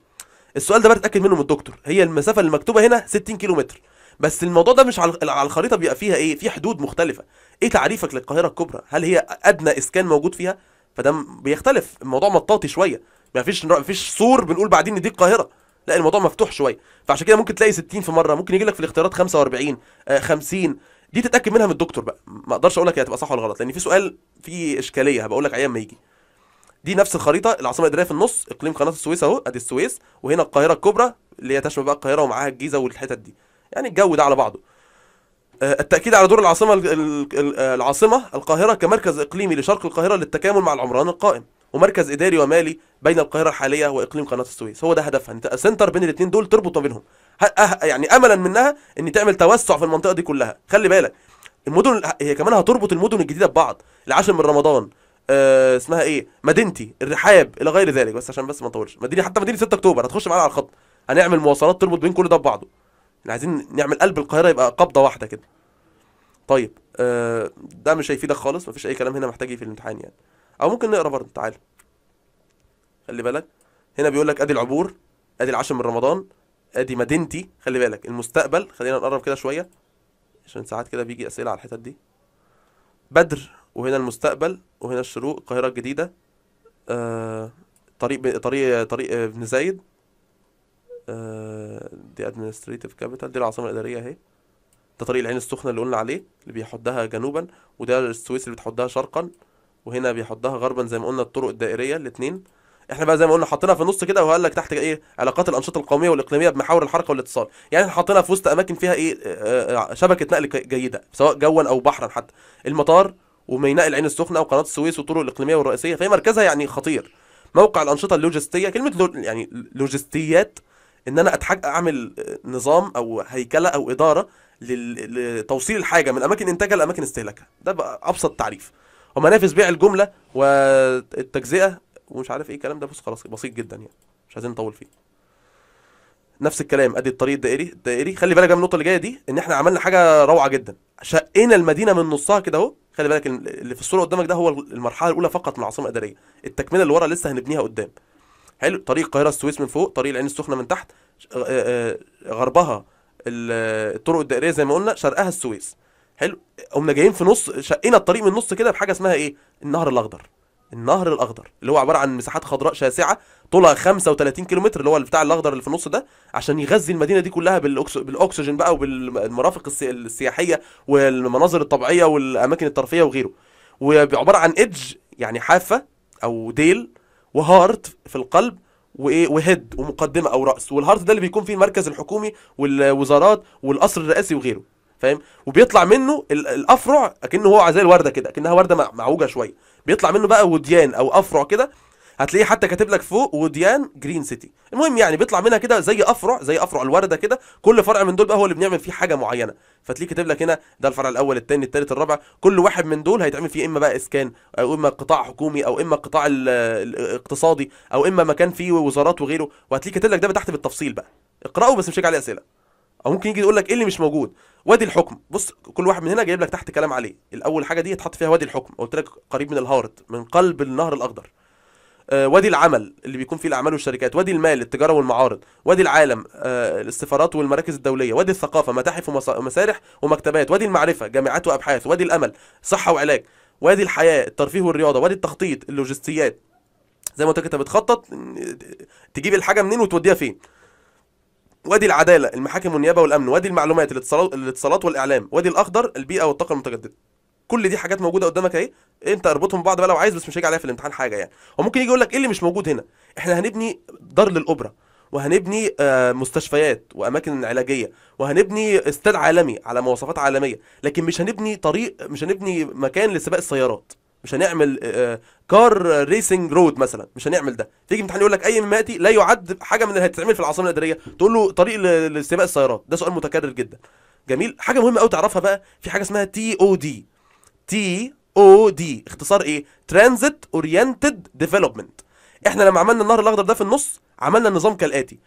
السؤال ده بقى اتاكد منه من الدكتور هي المسافه اللي مكتوبه هنا 60 كيلو متر بس الموضوع ده مش على الخريطه بيبقى فيها ايه في حدود مختلفه ايه تعريفك للقاهره الكبرى هل هي ادنى اسكان موجود فيها فده بيختلف الموضوع مطاطي شويه ما فيش ما فيش سور بنقول بعدين دي القاهره لا الموضوع مفتوح شويه فعشان كده ممكن تلاقي 60 في مره ممكن يجي لك في الاختيارات 45 50 آه، دي تتاكد منها من الدكتور بقى ما اقدرش اقول لك هي هتبقى صح ولا غلط لان في سؤال في اشكاليه هبقول لك عيان ما يجي دي نفس الخريطه العاصمه الاداريه في النص اقليم قناه السويس اهو ادي السويس وهنا القاهره الكبرى اللي هي تشمل بقى القاهره ومعاها الجيزه والحتت دي يعني الجو ده على بعضه آه، التاكيد على دور العاصمه آه، العاصمه القاهره كمركز اقليمي لشرق القاهره للتكامل مع العمران القائم ومركز اداري ومالي بين القاهره الحاليه واقليم قناه السويس هو ده هدفها انت سنتر بين الاثنين دول تربط ما بينهم أه، يعني املا منها ان تعمل توسع في المنطقه دي كلها خلي بالك المدن هي كمان هتربط المدن الجديده ببعض العاشر من رمضان آه اسمها ايه مدينتي الرحاب الى غير ذلك بس عشان بس ما نطولش مدينه حتى مدينه 6 اكتوبر هتخش معانا على الخط هنعمل مواصلات تربط بين كل ده ببعضه احنا عايزين نعمل قلب القاهره يبقى قبضه واحده كده طيب آه ده مش هيفيدك خالص مفيش اي كلام هنا محتاج في الامتحان يعني او ممكن نقرا برضه تعالى خلي بالك هنا بيقول لك ادي العبور ادي العاشر من رمضان ادي مدينتي خلي بالك المستقبل خلينا نقرب كده شويه عشان ساعات كده بيجي اسئله على الحتت دي بدر وهنا المستقبل وهنا الشروق القاهره الجديده آه طريق طريق طريق آه، ابن زايد آه دي ادمنستريتيف كابيتال دي العاصمه الاداريه اهي ده طريق العين السخنه اللي قلنا عليه اللي بيحدها جنوبا وده السويس اللي بتحدها شرقا وهنا بيحدها غربا زي ما قلنا الطرق الدائريه الاثنين احنا بقى زي ما قلنا حطيناها في النص كده وقال لك تحت ايه علاقات الانشطه القوميه والاقليميه بمحاور الحركه والاتصال يعني احنا حطينا في وسط اماكن فيها ايه آه, آه،, آه، شبكه نقل جيده سواء جوا او بحرا حتى المطار وميناء العين السخنه وقناه السويس والطرق الاقليميه والرئيسيه فهي مركزها يعني خطير موقع الانشطه اللوجستيه كلمه لو يعني لوجستيات ان انا اتحق اعمل آه، نظام او هيكله او اداره لتوصيل الحاجه من اماكن انتاجها لاماكن استهلاكها ده بقى ابسط تعريف ومنافس بيع الجمله والتجزئه ومش عارف ايه الكلام ده بص خلاص بسيط جدا يعني مش عايزين نطول فيه نفس الكلام ادي الطريق الدائري الدائري خلي بالك من النقطه اللي جايه دي ان احنا عملنا حاجه روعه جدا شقينا المدينه من نصها كده اهو خلي بالك اللي في الصوره قدامك ده هو المرحله الاولى فقط من العاصمه الاداريه التكمله اللي ورا لسه هنبنيها قدام حلو طريق القاهره السويس من فوق طريق العين السخنه من تحت آه، آه، غربها الطرق الدائريه زي ما قلنا شرقها السويس حلو قمنا جايين في نص شقينا الطريق من نص كده بحاجه اسمها ايه النهر الاخضر النهر الاخضر اللي هو عباره عن مساحات خضراء شاسعه طولها 35 كيلومتر اللي هو البتاع الاخضر اللي في النص ده عشان يغذي المدينه دي كلها بالاكسجين بقى وبالمرافق السياحيه والمناظر الطبيعيه والاماكن الترفيه وغيره وعباره عن ايدج يعني حافه او ديل وهارت في القلب وايه وهيد ومقدمه او راس والهارت ده اللي بيكون فيه المركز الحكومي والوزارات والقصر الرئاسي وغيره فاهم وبيطلع منه الافرع اكنه هو زي الورده كده اكنها ورده معوجه شويه بيطلع منه بقى وديان او افرع كده هتلاقيه حتى كاتب لك فوق وديان جرين سيتي المهم يعني بيطلع منها كده زي افرع زي افرع الورده كده كل فرع من دول بقى هو اللي بنعمل فيه حاجه معينه فتلاقيه كاتب لك هنا ده الفرع الاول الثاني الثالث الرابع كل واحد من دول هيتعمل فيه اما بقى اسكان او اما قطاع حكومي او اما قطاع الاقتصادي او اما مكان فيه وزارات وغيره وهتلاقيه كاتب لك ده تحت بالتفصيل بقى اقراه بس مش عليه اسئله او ممكن يجي يقول لك ايه اللي مش موجود وادي الحكم بص كل واحد من هنا جايب لك تحت كلام عليه الاول حاجه دي اتحط فيها وادي الحكم قلت لك قريب من الهارت من قلب النهر الاخضر آه وادي العمل اللي بيكون فيه الاعمال والشركات وادي المال التجاره والمعارض وادي العالم آه السفارات والمراكز الدوليه وادي الثقافه متاحف ومسارح ومكتبات وادي المعرفه جامعات وابحاث وادي الامل صحه وعلاج وادي الحياه الترفيه والرياضه وادي التخطيط اللوجستيات زي ما قلت لك انت بتخطط تجيب الحاجه منين وتوديها فين وادي العداله المحاكم والنيابه والامن وادي المعلومات الاتصالات الاتصالات والاعلام وادي الاخضر البيئه والطاقه المتجدده كل دي حاجات موجوده قدامك اهي انت اربطهم ببعض بقى لو عايز بس مش هيجي عليها في الامتحان حاجه يعني هو ممكن يجي يقول لك ايه اللي مش موجود هنا احنا هنبني دار للاوبرا وهنبني آه، مستشفيات واماكن علاجيه وهنبني استاد عالمي على مواصفات عالميه لكن مش هنبني طريق مش هنبني مكان لسباق السيارات مش هنعمل كار ريسنج رود مثلا مش هنعمل ده تيجي امتحان يقول لك اي مماتي لا يعد حاجه من اللي هتتعمل في العاصمه الاداريه تقول له طريق لسباق السيارات ده سؤال متكرر جدا جميل حاجه مهمه قوي تعرفها بقى في حاجه اسمها تي او دي تي او دي اختصار ايه ترانزيت اورينتد ديفلوبمنت احنا لما عملنا النهر الاخضر ده في النص عملنا النظام كالاتي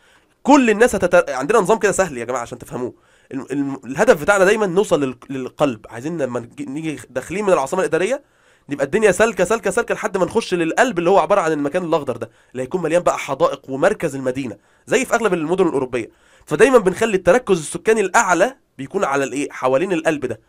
كل الناس هتتر... عندنا نظام كده سهل يا جماعه عشان تفهموه الهدف بتاعنا دايما نوصل للقلب عايزين لما نيجي داخلين من العاصمه الاداريه نبقى الدنيا سالكه سالكه سالكه لحد ما نخش للقلب اللي هو عباره عن المكان الاخضر ده اللي هيكون مليان بقى حدائق ومركز المدينه زي في اغلب المدن الاوروبيه فدايما بنخلي التركز السكاني الاعلى بيكون على الايه حوالين القلب ده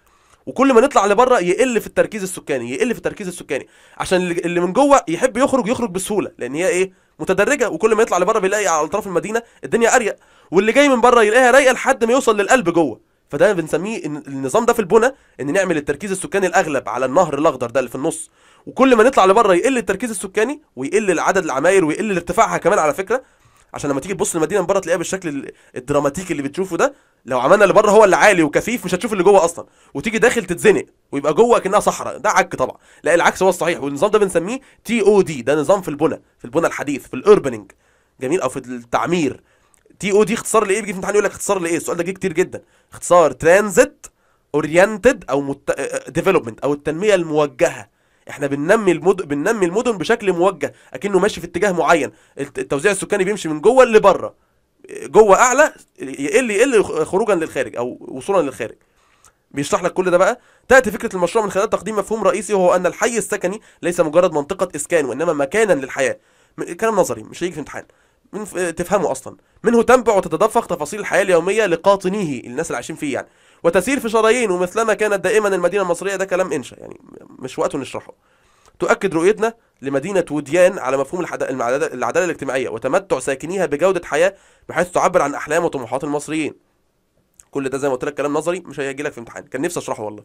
وكل ما نطلع لبره يقل في التركيز السكاني يقل في التركيز السكاني عشان اللي من جوه يحب يخرج يخرج بسهوله لان هي ايه متدرجه وكل ما يطلع لبره بيلاقي على اطراف المدينه الدنيا اريق واللي جاي من بره يلاقيها رايقه لحد ما يوصل للقلب جوه فده بنسميه النظام ده في البنى ان نعمل التركيز السكاني الاغلب على النهر الاخضر ده اللي في النص وكل ما نطلع لبره يقل التركيز السكاني ويقل عدد العماير ويقل ارتفاعها كمان على فكره عشان لما تيجي تبص للمدينه من بره تلاقيها بالشكل الدراماتيكي اللي بتشوفه ده لو عملنا اللي بره هو اللي عالي وكثيف مش هتشوف اللي جوه اصلا وتيجي داخل تتزنق ويبقى جوه كانها صحراء ده عك طبعا لا العكس هو الصحيح والنظام ده بنسميه تي او دي ده نظام في البنى في البنى الحديث في الاربننج جميل او في التعمير تي او دي اختصار لايه بيجي في امتحان يقول لك اختصار لايه السؤال ده جه كتير جدا اختصار ترانزيت اورينتد او مت... ديفلوبمنت او التنميه الموجهه احنا بننمي المدن بننمي المدن بشكل موجه اكنه ماشي في اتجاه معين التوزيع السكاني بيمشي من جوه لبره جوه اعلى يقل يقل خروجا للخارج او وصولا للخارج بيشرح لك كل ده بقى تاتي فكره المشروع من خلال تقديم مفهوم رئيسي وهو ان الحي السكني ليس مجرد منطقه اسكان وانما مكانا للحياه كلام نظري مش هيجي في امتحان من تفهمه اصلا منه تنبع وتتدفق تفاصيل الحياه اليوميه لقاطنيه الناس اللي عايشين فيه يعني وتسير في شرايين ومثلما كانت دائما المدينه المصريه ده كلام انشا يعني مش وقته نشرحه تؤكد رؤيتنا لمدينة وديان على مفهوم العدالة الاجتماعية وتمتع ساكنيها بجودة حياة بحيث تعبر عن أحلام وطموحات المصريين كل ده زي ما قلت لك كلام نظري مش هيجي لك في امتحان كان نفسي اشرحه والله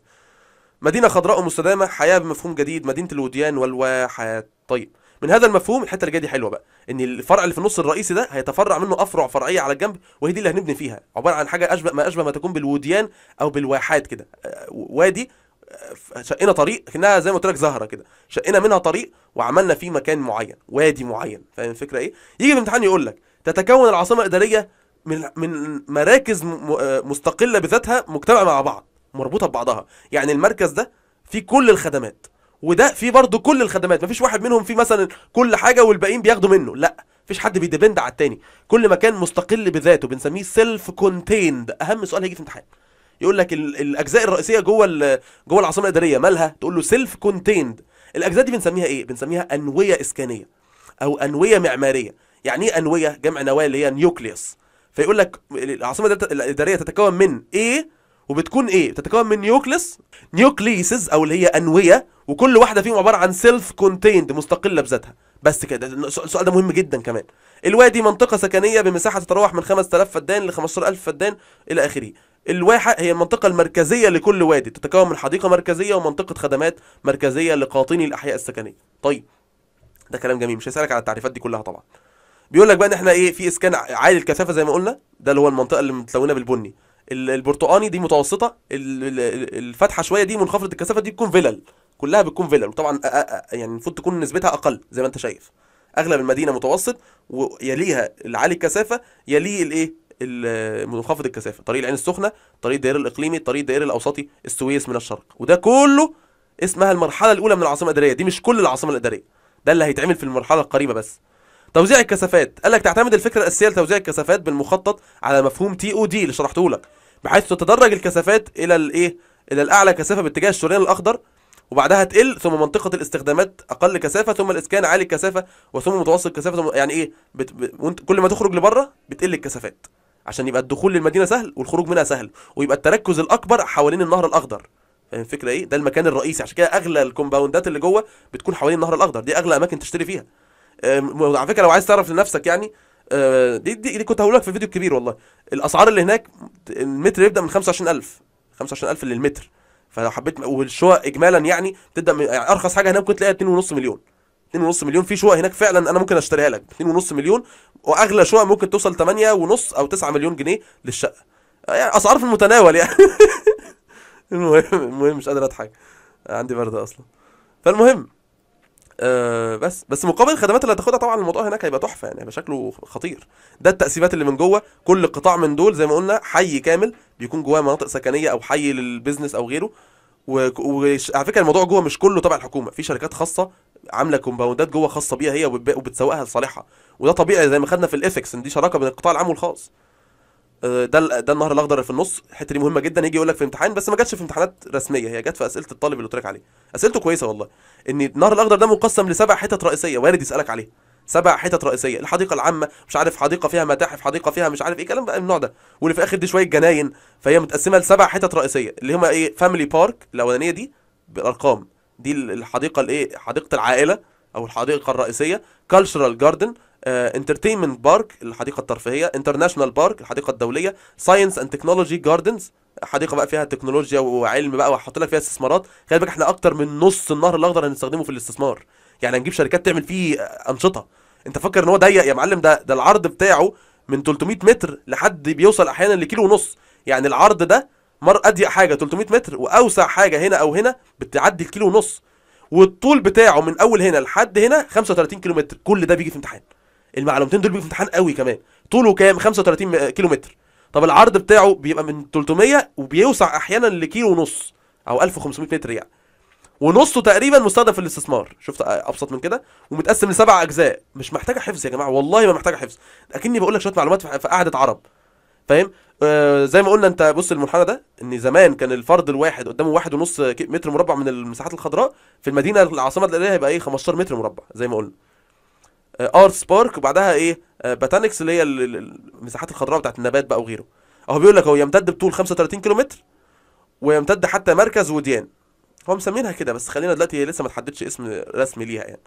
مدينة خضراء مستدامة حياة بمفهوم جديد مدينة الوديان والواحات طيب من هذا المفهوم الحته اللي جايه دي حلوه بقى ان الفرع اللي في النص الرئيسي ده هيتفرع منه افرع فرعيه على الجنب وهي دي اللي هنبني فيها عباره عن حاجه اشبه ما اشبه ما تكون بالوديان او بالواحات كده آه، وادي آه، شقينا طريق كانها زي ما قلت لك زهره كده شقينا منها طريق وعملنا فيه مكان معين وادي معين فاهم الفكره ايه يجي في الامتحان يقول لك تتكون العاصمه الاداريه من من مراكز آه، مستقله بذاتها مجتمعه مع بعض مربوطه ببعضها يعني المركز ده فيه كل الخدمات وده فيه برضه كل الخدمات مفيش واحد منهم فيه مثلا كل حاجه والباقيين بياخدوا منه لا مفيش حد بيديبند على التاني كل مكان مستقل بذاته بنسميه سيلف كونتيند اهم سؤال هيجي في الامتحان يقول لك الاجزاء الرئيسيه جوه جوه العاصمه الاداريه مالها تقول له سيلف كونتيند الاجزاء دي بنسميها ايه بنسميها انويه اسكانيه او انويه معماريه يعني ايه انويه جمع نواه اللي هي نيوكليوس فيقول لك العاصمه الاداريه تتكون من ايه وبتكون ايه بتتكون من نيوكليس نيوكليسز او اللي هي انويه وكل واحده فيهم عباره عن سيلف كونتيند مستقله بذاتها بس كده السؤال ده مهم جدا كمان الوادي منطقه سكنيه بمساحه تتراوح من 5000 فدان ل 15000 فدان الى اخره الواحة هي المنطقة المركزية لكل وادي تتكون من حديقة مركزية ومنطقة خدمات مركزية لقاطني الأحياء السكنية طيب ده كلام جميل مش هسألك على التعريفات دي كلها طبعا بيقول لك بقى ان احنا ايه في اسكان عالي الكثافه زي ما قلنا ده اللي هو المنطقه اللي متلونه بالبني البرتقاني دي متوسطه الفاتحه شويه دي منخفضه الكثافه دي بتكون فيلل كلها بتكون فيلل وطبعا يعني المفروض تكون نسبتها اقل زي ما انت شايف اغلب المدينه متوسط ويليها العالي الكثافه يليه الايه المنخفض الكثافه طريق العين السخنه طريق الدائري الاقليمي طريق الدائري الاوسطي السويس من الشرق وده كله اسمها المرحله الاولى من العاصمه الاداريه دي مش كل العاصمه الاداريه ده اللي هيتعمل في المرحله القريبه بس توزيع الكثافات قال لك تعتمد الفكره الاساسيه لتوزيع الكثافات بالمخطط على مفهوم تي او دي اللي شرحته لك بحيث تتدرج الكثافات الى الايه الى الاعلى كثافه باتجاه الشريان الاخضر وبعدها تقل ثم منطقه الاستخدامات اقل كثافه ثم الاسكان عالي الكثافه وثم متوسط الكثافه ثم يعني ايه بت... ب... كل ما تخرج لبره بتقل الكثافات عشان يبقى الدخول للمدينه سهل والخروج منها سهل ويبقى التركز الاكبر حوالين النهر الاخضر فاهم الفكره ايه ده المكان الرئيسي عشان كده اغلى الكومباوندات اللي جوه بتكون حوالين النهر الاخضر دي اغلى اماكن تشتري فيها على فكره لو عايز تعرف لنفسك يعني آه، دي دي, دي كنت هقول لك في فيديو كبير والله الاسعار اللي هناك المتر يبدا من 25000 25000 للمتر فلو حبيت والشقق اجمالا يعني بتبدا من يعني ارخص حاجه هناك ممكن تلاقيها 2.5 مليون 2.5 مليون في شقق هناك فعلا انا ممكن اشتريها لك 2.5 مليون واغلى شقق ممكن توصل 8.5 او 9 مليون جنيه للشقه يعني اسعار في المتناول يعني المهم المهم مش قادر اضحك عندي برد اصلا فالمهم آه بس بس مقابل الخدمات اللي هتاخدها طبعا الموضوع هناك هيبقى تحفه يعني هيبقى شكله خطير ده التقسيمات اللي من جوه كل قطاع من دول زي ما قلنا حي كامل بيكون جواه مناطق سكنيه او حي للبيزنس او غيره وعلى و... فكره الموضوع جوه مش كله تبع الحكومه في شركات خاصه عامله كومباوندات جوه خاصه بيها هي وبتسوقها لصالحها وده طبيعي زي ما خدنا في الافكس ان دي شراكه بين القطاع العام والخاص ده ده النهر الاخضر في النص الحته دي مهمه جدا يجي يقول لك في امتحان بس ما جاتش في امتحانات رسميه هي جت في اسئله الطالب اللي قلت لك عليه اسئلته كويسه والله ان النهر الاخضر ده مقسم لسبع حتت رئيسيه وارد يسالك عليها سبع حتت رئيسيه الحديقه العامه مش عارف حديقه فيها متاحف حديقه فيها مش عارف ايه كلام بقى من النوع ده واللي في اخر دي شويه جناين فهي متقسمه لسبع حتت رئيسيه اللي هما ايه فاميلي بارك الاولانيه دي بالارقام دي الحديقه الايه حديقه العائله او الحديقه الرئيسيه كالتشرال جاردن انترتينمنت آه، بارك الحديقه الترفيهيه انترناشونال بارك الحديقه الدوليه ساينس اند تكنولوجي جاردنز حديقه بقى فيها تكنولوجيا وعلم بقى وهحط لك فيها استثمارات خلي بالك احنا اكتر من نص النهر الاخضر هنستخدمه في الاستثمار يعني هنجيب شركات تعمل فيه آه، انشطه انت فاكر ان هو ضيق يا معلم ده ده العرض بتاعه من 300 متر لحد بيوصل احيانا لكيلو ونص يعني العرض ده مر اضيق حاجه 300 متر واوسع حاجه هنا او هنا بتعدي الكيلو ونص والطول بتاعه من اول هنا لحد هنا 35 كيلو متر كل ده بيجي في امتحان المعلومتين دول بيبقوا في امتحان قوي كمان طوله كام 35 كيلو متر طب العرض بتاعه بيبقى من 300 وبيوسع احيانا لكيلو ونص او 1500 متر يعني ونصه تقريبا مستخدم في الاستثمار شفت ابسط من كده ومتقسم لسبع اجزاء مش محتاجه حفظ يا جماعه والله ما محتاجه حفظ اكني بقول لك شويه معلومات في قعده عرب فاهم آه زي ما قلنا انت بص المنحنى ده ان زمان كان الفرد الواحد قدامه واحد ونص متر مربع من المساحات الخضراء في المدينه العاصمه الاداريه هيبقى ايه 15 متر مربع زي ما قلنا آه، ارتس بارك وبعدها ايه باتانكس آه، اللي هي المساحات الخضراء بتاعت النبات بقى وغيره اهو بيقول لك هو يمتد بطول 35 كيلومتر ويمتد حتى مركز وديان هو مسمينها كده بس خلينا دلوقتي لسه ما تحددش اسم رسمي ليها يعني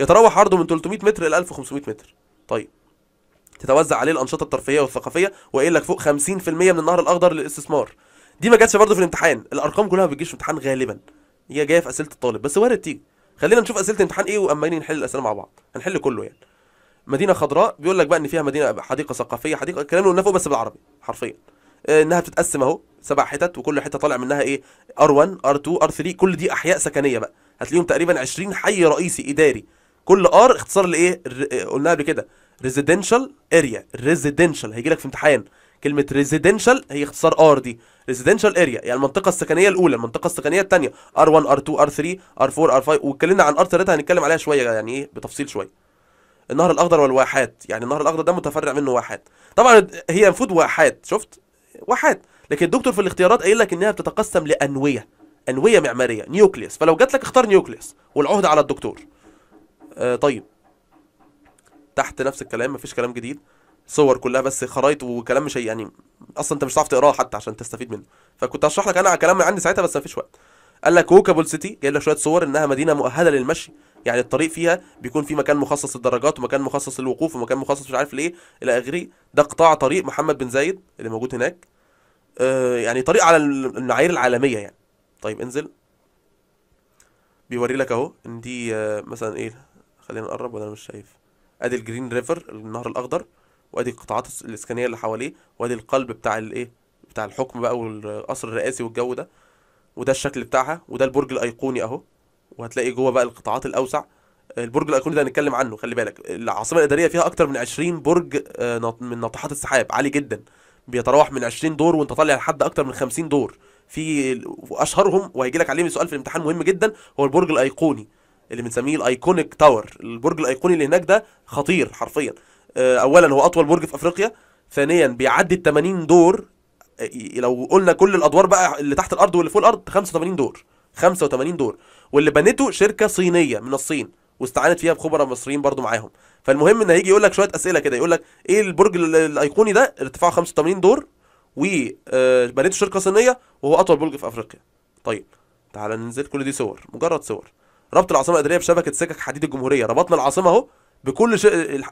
يتراوح عرضه من 300 متر الى 1500 متر طيب تتوزع عليه الانشطه الترفيهيه والثقافيه وقايل لك فوق 50% من النهر الاخضر للاستثمار دي ما جاتش برضه في الامتحان الارقام كلها ما بتجيش في الامتحان غالبا هي جايه في اسئله الطالب بس وارد تيجي خلينا نشوف اسئله الامتحان ايه واما نحل الاسئله مع بعض هنحل كله يعني مدينه خضراء بيقول لك بقى ان فيها مدينه حديقه ثقافيه حديقه الكلام اللي قلناه فوق بس بالعربي حرفيا آه، انها بتتقسم اهو سبع حتت وكل حته طالع منها ايه ار1 ار2 ار3 كل دي احياء سكنيه بقى هتلاقيهم تقريبا 20 حي رئيسي اداري كل ار اختصار لايه آه، قلناها قبل كده ريزيدنشال اريا ريزيدنشال هيجي لك في امتحان كلمه ريزيدنشال هي اختصار ار دي ريزيدنشال اريا يعني المنطقه السكنيه الاولى المنطقه السكنيه الثانيه ار1 ار2 ار3 ار4 ار5 واتكلمنا عن ار3 هنتكلم عليها شويه يعني ايه بتفصيل شويه النهر الاخضر والواحات يعني النهر الاخضر ده متفرع منه واحات طبعا هي المفروض واحات شفت واحات لكن الدكتور في الاختيارات قايل لك انها بتتقسم لانويه انويه معماريه نيوكليس فلو جات لك اختار نيوكليس والعهده على الدكتور آه طيب تحت نفس الكلام مفيش كلام جديد صور كلها بس خرايط وكلام مش يعني اصلا انت مش هتعرف تقراها حتى عشان تستفيد منه فكنت هشرح لك انا على كلام عندي ساعتها بس مفيش وقت قال لك كوكابول سيتي جايب لك شويه صور انها مدينه مؤهله للمشي يعني الطريق فيها بيكون في مكان مخصص للدرجات ومكان مخصص للوقوف ومكان مخصص مش عارف ليه الى اخره ده قطاع طريق محمد بن زايد اللي موجود هناك آه يعني طريق على المعايير العالميه يعني طيب انزل بيوري لك اهو ان دي آه مثلا ايه خلينا نقرب ولا انا مش شايف ادي الجرين ريفر النهر الاخضر وادي القطاعات الاسكانيه اللي حواليه وادي القلب بتاع الايه بتاع الحكم بقى والقصر الرئاسي والجو ده وده الشكل بتاعها وده البرج الايقوني اهو وهتلاقي جوه بقى القطاعات الاوسع البرج الايقوني ده هنتكلم عنه خلي بالك العاصمه الاداريه فيها اكتر من 20 برج آه، من ناطحات السحاب عالي جدا بيتراوح من 20 دور وانت طالع لحد اكتر من 50 دور في اشهرهم وهيجي لك عليه سؤال في الامتحان مهم جدا هو البرج الايقوني اللي بنسميه الايكونيك تاور البرج الايقوني اللي هناك ده خطير حرفيا آه، اولا هو اطول برج في افريقيا ثانيا بيعدي ال 80 دور آه، لو قلنا كل الادوار بقى اللي تحت الارض واللي فوق الارض 85 دور 85 دور واللي بنته شركه صينيه من الصين واستعانت فيها بخبراء مصريين برضو معاهم فالمهم ان هيجي يقول لك شويه اسئله كده يقول لك ايه البرج الايقوني ده ارتفاعه 85 دور وبنيته آه، شركه صينيه وهو اطول برج في افريقيا طيب تعال ننزل كل دي صور مجرد صور ربط العاصمه الاداريه بشبكه سكك حديد الجمهوريه ربطنا العاصمه اهو بكل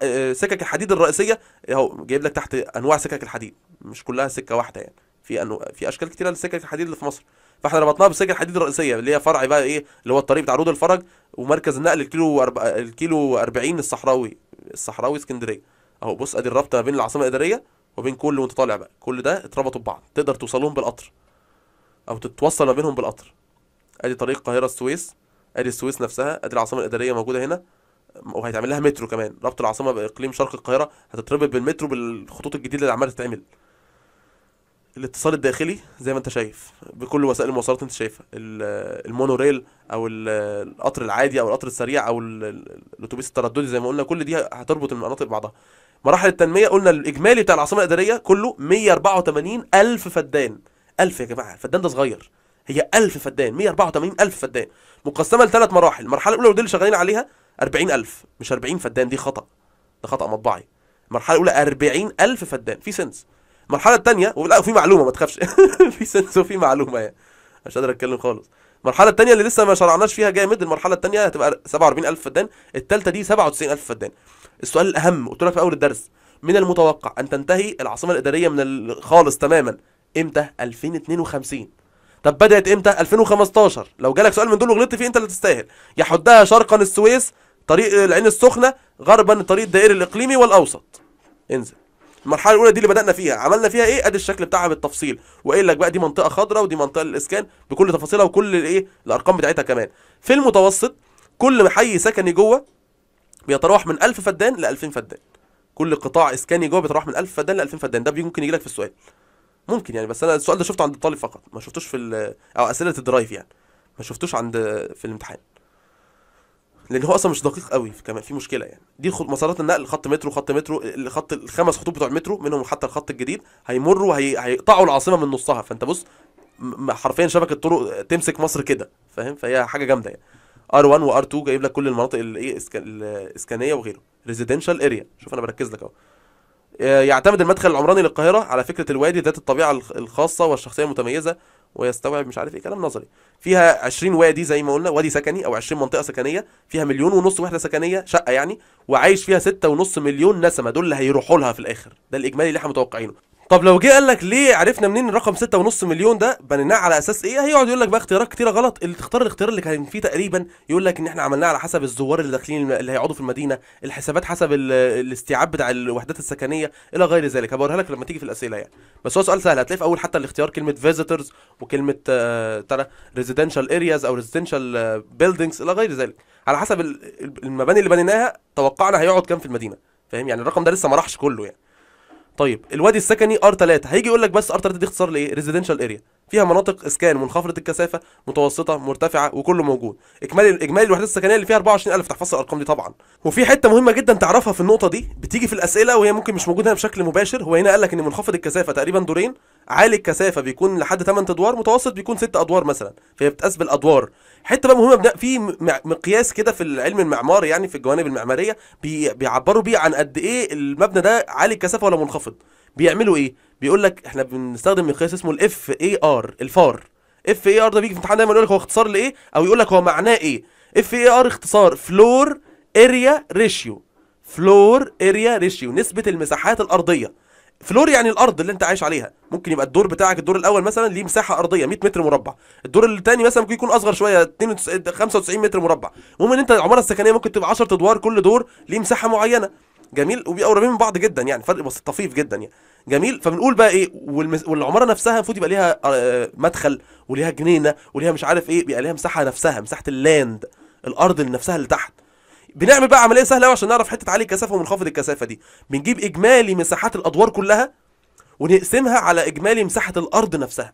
آه، سكك الحديد الرئيسيه اهو جايب لك تحت انواع سكك الحديد مش كلها سكه واحده يعني في أنو... في اشكال كتيره لسكك الحديد اللي في مصر فاحنا ربطناها بالسكك الحديد الرئيسيه اللي هي فرع بقى ايه اللي هو الطريق بتاع عروض الفرج ومركز النقل الكيلو أرب... الكيلو 40 الصحراوي الصحراوي اسكندريه اهو بص ادي الرابطه بين العاصمه الاداريه وبين كل وانت طالع بقى كل ده اتربطوا ببعض تقدر توصلهم بالقطر او تتوصل ما بينهم بالقطر ادي طريق القاهره السويس ادي السويس نفسها ادي العاصمه الاداريه موجوده هنا وهيتعمل لها مترو كمان ربط العاصمه باقليم شرق القاهره هتتربط بالمترو بالخطوط الجديده اللي عماله تتعمل الاتصال الداخلي زي ما انت شايف بكل وسائل المواصلات انت شايفها المونوريل او القطر العادي او القطر السريع او الاتوبيس الترددي زي ما قلنا كل دي هتربط المناطق ببعضها مراحل التنميه قلنا الاجمالي بتاع العاصمه الاداريه كله 184 الف فدان الف يا جماعه الفدان ده صغير هي 1000 فدان 184 الف فدان مقسمه لثلاث مراحل المرحله الاولى ودي اللي شغالين عليها 40000 مش 40 فدان دي خطا ده خطا مطبعي المرحله الاولى 40000 فدان في سنس المرحله الثانيه لا وفي معلومه ما تخافش في سنس وفي معلومه يعني مش قادر اتكلم خالص المرحله الثانيه اللي لسه ما شرعناش فيها جامد المرحله الثانيه هتبقى 47000 فدان الثالثه دي ألف فدان السؤال الاهم قلت لك في اول الدرس من المتوقع ان تنتهي العاصمه الاداريه من خالص تماما امتى 2052 طب بدات امتى 2015 لو جالك سؤال من دول وغلطت فيه انت اللي تستاهل حدها شرقا السويس طريق العين السخنة غربا طريق الدائري الإقليمي والأوسط انزل المرحله الاولى دي اللي بدانا فيها عملنا فيها ايه ادي الشكل بتاعها بالتفصيل وقايل لك بقى دي منطقه خضراء ودي منطقه للاسكان بكل تفاصيلها وكل الايه الارقام بتاعتها كمان في المتوسط كل حي سكني جوه بيتراوح من 1000 فدان ل 2000 فدان كل قطاع اسكاني جوه بيتراوح من 1000 فدان ل 2000 فدان ده ممكن يجي لك في السؤال ممكن يعني بس انا السؤال ده شفته عند الطالب فقط ما شفتوش في او اسئله الدرايف يعني ما شفتوش عند في الامتحان لان هو اصلا مش دقيق قوي كمان في مشكله يعني دي مسارات النقل خط مترو خط مترو الخط الخمس خطوط بتوع المترو منهم حتى الخط الجديد هيمروا هيقطعوا العاصمه من نصها فانت بص حرفيا شبكه طرق تمسك مصر كده فاهم فهي حاجه جامده يعني ار 1 وار 2 جايب لك كل المناطق الايه الاسكانيه وغيره ريزيدنشال اريا شوف انا بركز لك اهو آه، يعتمد المدخل العمراني للقاهره على فكره الوادي ذات الطبيعه الخاصه والشخصيه المتميزه ويستوعب مش عارف ايه كلام نظري فيها 20 وادي زي ما قلنا وادي سكني او 20 منطقه سكنيه فيها مليون ونص وحده سكنيه شقه يعني وعايش فيها 6.5 مليون نسمه دول اللي هيروحوا لها في الاخر ده الاجمالي اللي احنا متوقعينه طب لو جه قال لك ليه عرفنا منين الرقم 6.5 مليون ده بنيناه على اساس ايه هيقعد يقول لك بقى اختيارات كتيره غلط اللي تختار الاختيار اللي كان فيه تقريبا يقول لك ان احنا عملناه على حسب الزوار اللي داخلين اللي هيقعدوا في المدينه الحسابات حسب الاستيعاب بتاع الوحدات السكنيه الى غير ذلك هبوريها لك لما تيجي في الاسئله يعني بس هو سؤال سهل هتلاقي في اول حتى الاختيار كلمه فيزيتورز وكلمه آه، ترى ريزيدنشال ارياز او ريزيدنشال آه، بيلدينجز الى غير ذلك على حسب المباني اللي بنيناها توقعنا هيقعد كام في المدينه فاهم يعني الرقم ده لسه ما راحش كله يعني طيب الوادي السكني ار 3 هيجي يقول لك بس ار 3 دي اختصار لايه ريزيدنشال اريا فيها مناطق اسكان منخفضه الكثافه متوسطه مرتفعه وكله موجود اجمالي اجمالي الوحدات السكنيه اللي فيها 24000 تحفظ الارقام دي طبعا وفي حته مهمه جدا تعرفها في النقطه دي بتيجي في الاسئله وهي ممكن مش موجوده هنا بشكل مباشر هو هنا قال لك ان منخفض الكثافه تقريبا دورين عالي الكثافه بيكون لحد 8 ادوار متوسط بيكون 6 ادوار مثلا فهي بتقاس بالادوار حته بقى مهمه في مقياس كده في العلم المعماري يعني في الجوانب المعماريه بي بيعبروا بيه عن قد ايه المبنى ده عالي الكثافه ولا منخفض بيعملوا ايه بيقول لك احنا بنستخدم مقياس اسمه الاف اي ار الفار اف اي ار ده بيجي في امتحان دايما يقول لك هو اختصار لايه او يقول لك هو معناه ايه اف اي ار اختصار فلور اريا ريشيو فلور اريا ريشيو نسبه المساحات الارضيه فلور يعني الارض اللي انت عايش عليها ممكن يبقى الدور بتاعك الدور الاول مثلا ليه مساحه ارضيه 100 متر مربع الدور الثاني مثلا ممكن يكون اصغر شويه 92 95 متر مربع المهم ان انت العماره السكنيه ممكن تبقى 10 ادوار كل دور ليه مساحه معينه جميل وبيبقوا قريبين من بعض جدا يعني فرق بسيط طفيف جدا يعني جميل فبنقول بقى ايه والمس... والعماره نفسها المفروض يبقى ليها آه، مدخل وليها جنينه وليها مش عارف ايه بيبقى ليها مساحه نفسها مساحه اللاند الارض اللي نفسها اللي تحت بنعمل بقى عمليه سهله قوي عشان نعرف حته عالي الكثافه ومنخفض الكثافه دي بنجيب اجمالي مساحات الادوار كلها ونقسمها على اجمالي مساحه الارض نفسها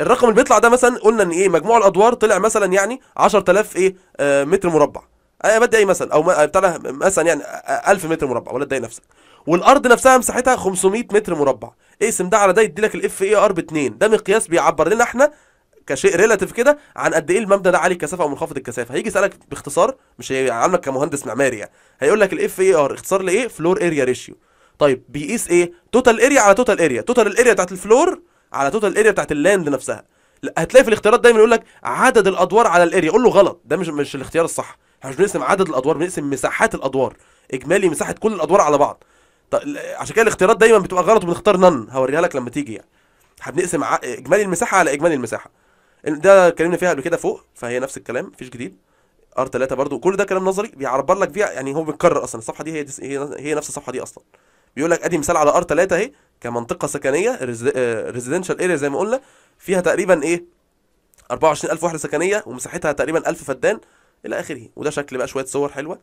الرقم اللي بيطلع ده مثلا قلنا ان ايه مجموع الادوار طلع مثلا يعني 10000 ايه آه متر مربع انا بدي اي مثلا او بتاع مثلا يعني 1000 متر مربع ولا تضايق نفسك والارض نفسها مساحتها 500 متر مربع اقسم ده على ده يديلك الاف اي ار ب 2 ده مقياس بيعبر لنا احنا كشيء ريلاتيف كده عن قد ايه المبنى ده عالي الكثافه او منخفض الكثافه هيجي يسالك باختصار مش هيعلمك كمهندس معماري يعني هيقول لك الاف اي ار اختصار لايه فلور اريا ريشيو طيب بيقيس ايه توتال اريا على توتال اريا توتال الاريا بتاعت الفلور على توتال اريا بتاعت اللاند نفسها هتلاقي في الاختيارات دايما يقول لك عدد الادوار على الاريا قول له غلط ده مش مش الاختيار الصح احنا مش بنقسم عدد الادوار بنقسم مساحات الادوار اجمالي مساحه كل الادوار على بعض طيب عشان كده الاختيارات دايما بتبقى غلط وبنختار نن هوريها لك لما تيجي يعني هنقسم اجمالي المساحه على اجمالي المساحه ده اتكلمنا فيها قبل كده فوق فهي نفس الكلام مفيش جديد ار 3 برضو كل ده كلام نظري بيعبر لك فيها يعني هو بيتكرر اصلا الصفحه دي هي دي هي, هي نفس الصفحه دي اصلا بيقول لك ادي مثال على ار 3 اهي كمنطقه سكنيه ريزيدنشال اريا آه، زي ما قلنا فيها تقريبا ايه 24000 وحده سكنيه ومساحتها تقريبا 1000 فدان الى اخره وده شكل بقى شويه صور حلوه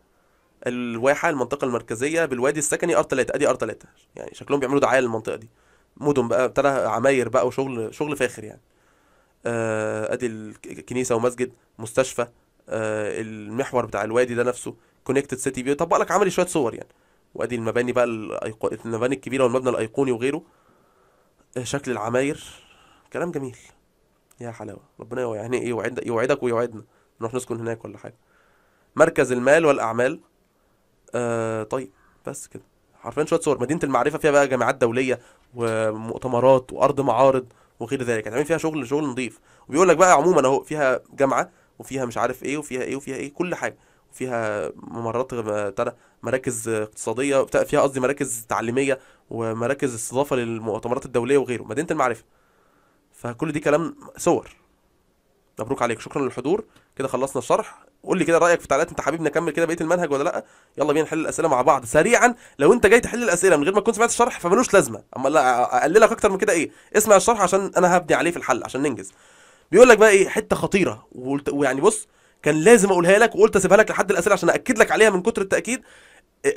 الواحه المنطقه المركزيه بالوادي السكني ار 3 ادي ار 3 يعني شكلهم بيعملوا دعايه للمنطقه دي مدن بقى ابتدى عماير بقى وشغل شغل فاخر يعني آه، ادي الكنيسه ومسجد مستشفى آه، المحور بتاع الوادي ده نفسه كونكتد سيتي بيطبق لك عملي شويه صور يعني وادي المباني بقى الأيقو... المباني الكبيره والمبنى الايقوني وغيره آه، شكل العماير كلام جميل يا حلاوه ربنا يعني ايه يوعد يوعدك ويوعدنا نروح نسكن هناك ولا حاجه مركز المال والاعمال آه طيب بس كده عارفين شويه صور مدينه المعرفه فيها بقى جامعات دوليه ومؤتمرات وارض معارض وغير ذلك هتعمل فيها شغل شغل نظيف وبيقول لك بقى عموما اهو فيها جامعه وفيها مش عارف ايه وفيها ايه وفيها ايه كل حاجه وفيها ممرات مراكز اقتصاديه فيها قصدي مراكز تعليميه ومراكز استضافه للمؤتمرات الدوليه وغيره مدينه المعرفه فكل دي كلام صور مبروك عليك شكرا للحضور كده خلصنا الشرح قول لي كده رايك في تعليقات انت حبيبنا نكمل كده بقيه المنهج ولا لا يلا بينا نحل الاسئله مع بعض سريعا لو انت جاي تحل الاسئله من غير ما تكون سمعت الشرح فملوش لازمه اما لا اقللك اكتر من كده ايه اسمع الشرح عشان انا هبني عليه في الحل عشان ننجز بيقول لك بقى ايه حته خطيره ويعني بص كان لازم اقولها لك وقلت اسيبها لك لحد الاسئله عشان اكد لك عليها من كتر التاكيد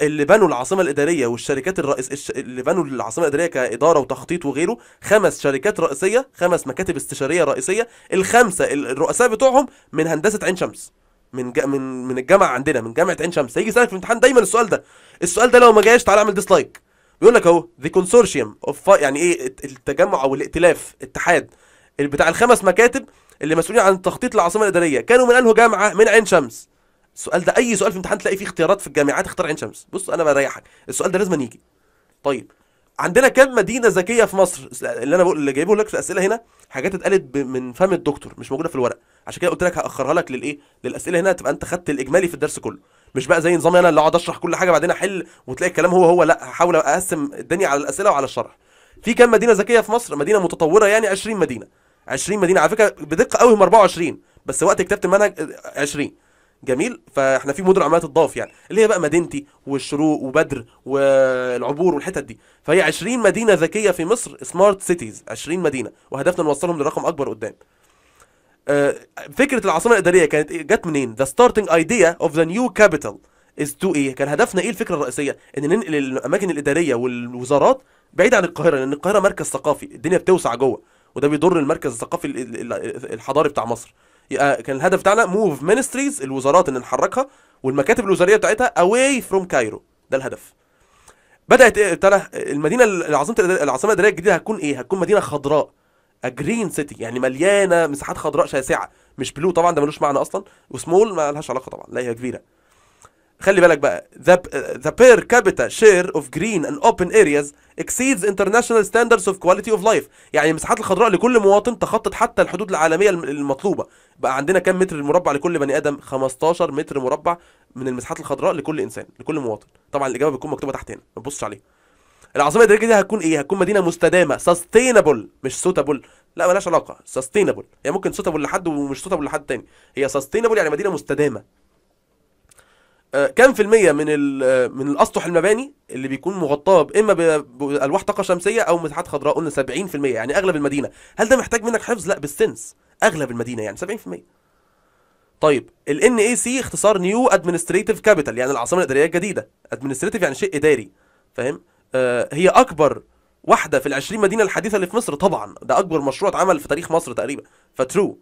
اللي بنوا العاصمه الاداريه والشركات الرئيس اللي بنوا العاصمه الاداريه كاداره وتخطيط وغيره خمس شركات رئيسيه خمس مكاتب استشاريه رئيسيه الخمسه الرؤساء بتوعهم من هندسه عين شمس من جا من من الجامعه عندنا من جامعه عين شمس هيجي يسالك في الامتحان دايما السؤال ده السؤال ده لو ما جاش تعالى اعمل ديسلايك بيقول لك اهو ذا كونسورشيوم اوف يعني ايه التجمع او الائتلاف اتحاد بتاع الخمس مكاتب اللي مسؤولين عن تخطيط العاصمه الاداريه كانوا من انه جامعه من عين شمس السؤال ده اي سؤال في امتحان تلاقي فيه اختيارات في الجامعات اختار عين شمس بص انا بريحك السؤال ده لازم يجي طيب عندنا كام مدينه ذكيه في مصر اللي انا بقول اللي جايبه لك في الاسئله هنا حاجات اتقالت من فم الدكتور مش موجوده في الورق عشان كده قلت لك هاخرها لك للايه للاسئله هنا تبقى انت خدت الاجمالي في الدرس كله مش بقى زي نظام انا اللي اقعد اشرح كل حاجه بعدين احل وتلاقي الكلام هو هو لا هحاول اقسم الدنيا على الاسئله وعلى الشرح في كام مدينه ذكيه في مصر مدينه متطوره يعني 20 مدينه 20 مدينه على فكره بدقه قوي هم 24 بس وقت كتابه المنهج 20 آه، جميل فاحنا في مدن عماله تضاف يعني اللي هي بقى مدينتي والشروق وبدر والعبور والحتت دي فهي 20 مدينه ذكيه في مصر سمارت سيتيز 20 مدينه وهدفنا نوصلهم لرقم اكبر قدام آه، فكره العاصمه الاداريه كانت جت منين ذا ستارتنج ايديا اوف ذا نيو كابيتال از تو ايه كان هدفنا ايه الفكره الرئيسيه ان ننقل الاماكن الاداريه والوزارات بعيد عن القاهره لان القاهره مركز ثقافي الدنيا بتوسع جوه وده بيضر المركز الثقافي الحضاري بتاع مصر كان الهدف بتاعنا موف مينستريز الوزارات ان نحركها والمكاتب الوزاريه بتاعتها اواي فروم كايرو ده الهدف بدات ابتدى إيه، المدينه العاصمه العاصمه الاداريه الجديده هتكون ايه هتكون مدينه خضراء جرين سيتي يعني مليانه مساحات خضراء شاسعه مش بلو طبعا ده ملوش معنى اصلا وسمول ما لهاش علاقه طبعا لا هي كبيره خلي بالك بقى the, the per capita share of green and open areas exceeds international standards of quality of life يعني المساحات الخضراء لكل مواطن تخطت حتى الحدود العالميه المطلوبه بقى عندنا كم متر مربع لكل بني ادم 15 متر مربع من المساحات الخضراء لكل انسان لكل مواطن طبعا الاجابه بتكون مكتوبه تحت هنا ما تبصش عليها العاصمه الاداريه دي هتكون ايه هتكون مدينه مستدامه سستينبل مش سوتابل لا ملهاش علاقه سستينبل يعني ممكن سوتابل لحد ومش سوتابل لحد تاني هي سستينبل يعني مدينه مستدامه آه، كم في المية من آه، من الاسطح المباني اللي بيكون مغطاه اما بالواح طاقه شمسيه او مساحات خضراء قلنا 70% يعني اغلب المدينه هل ده محتاج منك حفظ لا بالسنس اغلب المدينه يعني 70% طيب ال NAC اختصار نيو ادمنستريتيف كابيتال يعني العاصمه الاداريه الجديده ادمنستريتيف يعني شيء اداري فاهم آه هي اكبر واحده في ال 20 مدينه الحديثه اللي في مصر طبعا ده اكبر مشروع اتعمل في تاريخ مصر تقريبا فترو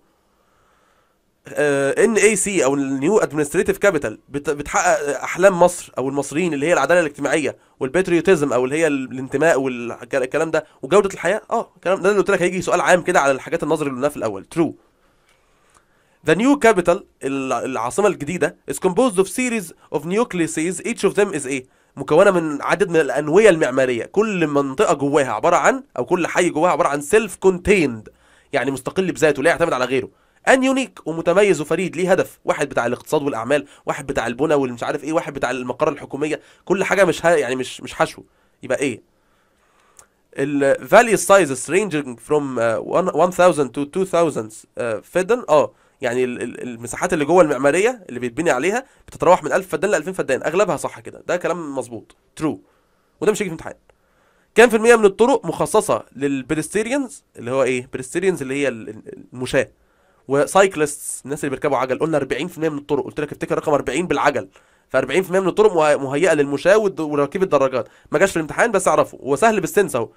ان اي سي او النيو ادمنستريتيف كابيتال بتحقق احلام مصر او المصريين اللي هي العداله الاجتماعيه والباتريوتيزم او اللي هي الانتماء والكلام ده وجوده الحياه اه الكلام ده اللي قلت لك هيجي سؤال عام كده على الحاجات النظري اللي قلناها في الاول ترو The new capital العاصمة الجديدة is composed of series of nucleuses each of them is a مكونة من عدد من الأنوية المعمارية كل منطقة جواها عبارة عن أو كل حي جواها عبارة عن سيلف كونتيند يعني مستقل بذاته لا يعتمد على غيره ان يونيك ومتميز وفريد ليه هدف واحد بتاع الاقتصاد والاعمال واحد بتاع البنى والمش عارف ايه واحد بتاع المقر الحكوميه كل حاجه مش ها يعني مش مش حشو يبقى ايه الفاليو سايزز ranging from 1000 آه، to 2000 آه، فدن اه يعني المساحات اللي جوه المعماريه اللي بيتبني عليها بتتراوح من 1000 فدان ل 2000 فدان اغلبها صح كده ده كلام مظبوط ترو وده مش هيجي في امتحان كام في المية من الطرق مخصصة للبريستيريانز اللي هو ايه بريستيريانز اللي هي المشاة وسايكلستس الناس اللي بيركبوا عجل قلنا 40% من الطرق قلت لك افتكر رقم 40 بالعجل ف 40% من الطرق مهيئه للمشاة وراكب الدراجات ما جاش في الامتحان بس اعرفه وسهل بالسنس اهو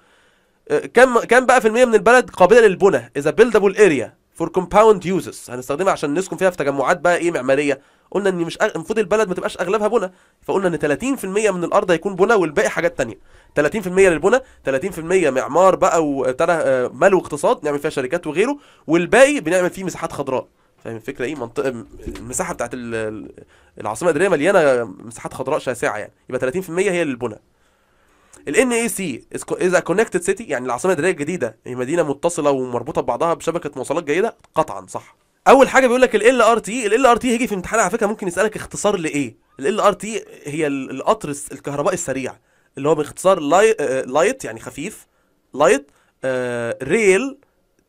أه، كم كم بقى في المية من البلد قابله للبنى اذا بيلدبل اريا فور كومباوند يوزز هنستخدمها عشان نسكن فيها في تجمعات بقى ايه معماريه قلنا ان مش المفروض أغ... البلد ما تبقاش اغلبها بنا فقلنا ان 30% من الارض هيكون بنا والباقي حاجات تانية 30% للبنا 30% معمار بقى وابتدى آه، مال واقتصاد نعمل فيها شركات وغيره والباقي بنعمل فيه مساحات خضراء فاهم الفكره ايه منطقه المساحه بتاعت العاصمه الاداريه مليانه مساحات خضراء شاسعه يعني يبقى 30% هي للبنا ال اي is a connected city يعني العاصمة الإدارية الجديدة هي يعني مدينة متصلة ومربوطة ببعضها بشبكة مواصلات جيدة قطعا صح اول حاجه بيقول لك ال ار تي ال ار تي هيجي في امتحان على فكره ممكن يسالك اختصار لايه ال ار تي هي القطر الكهربائي السريع اللي هو باختصار لايت آه، يعني خفيف لايت ريل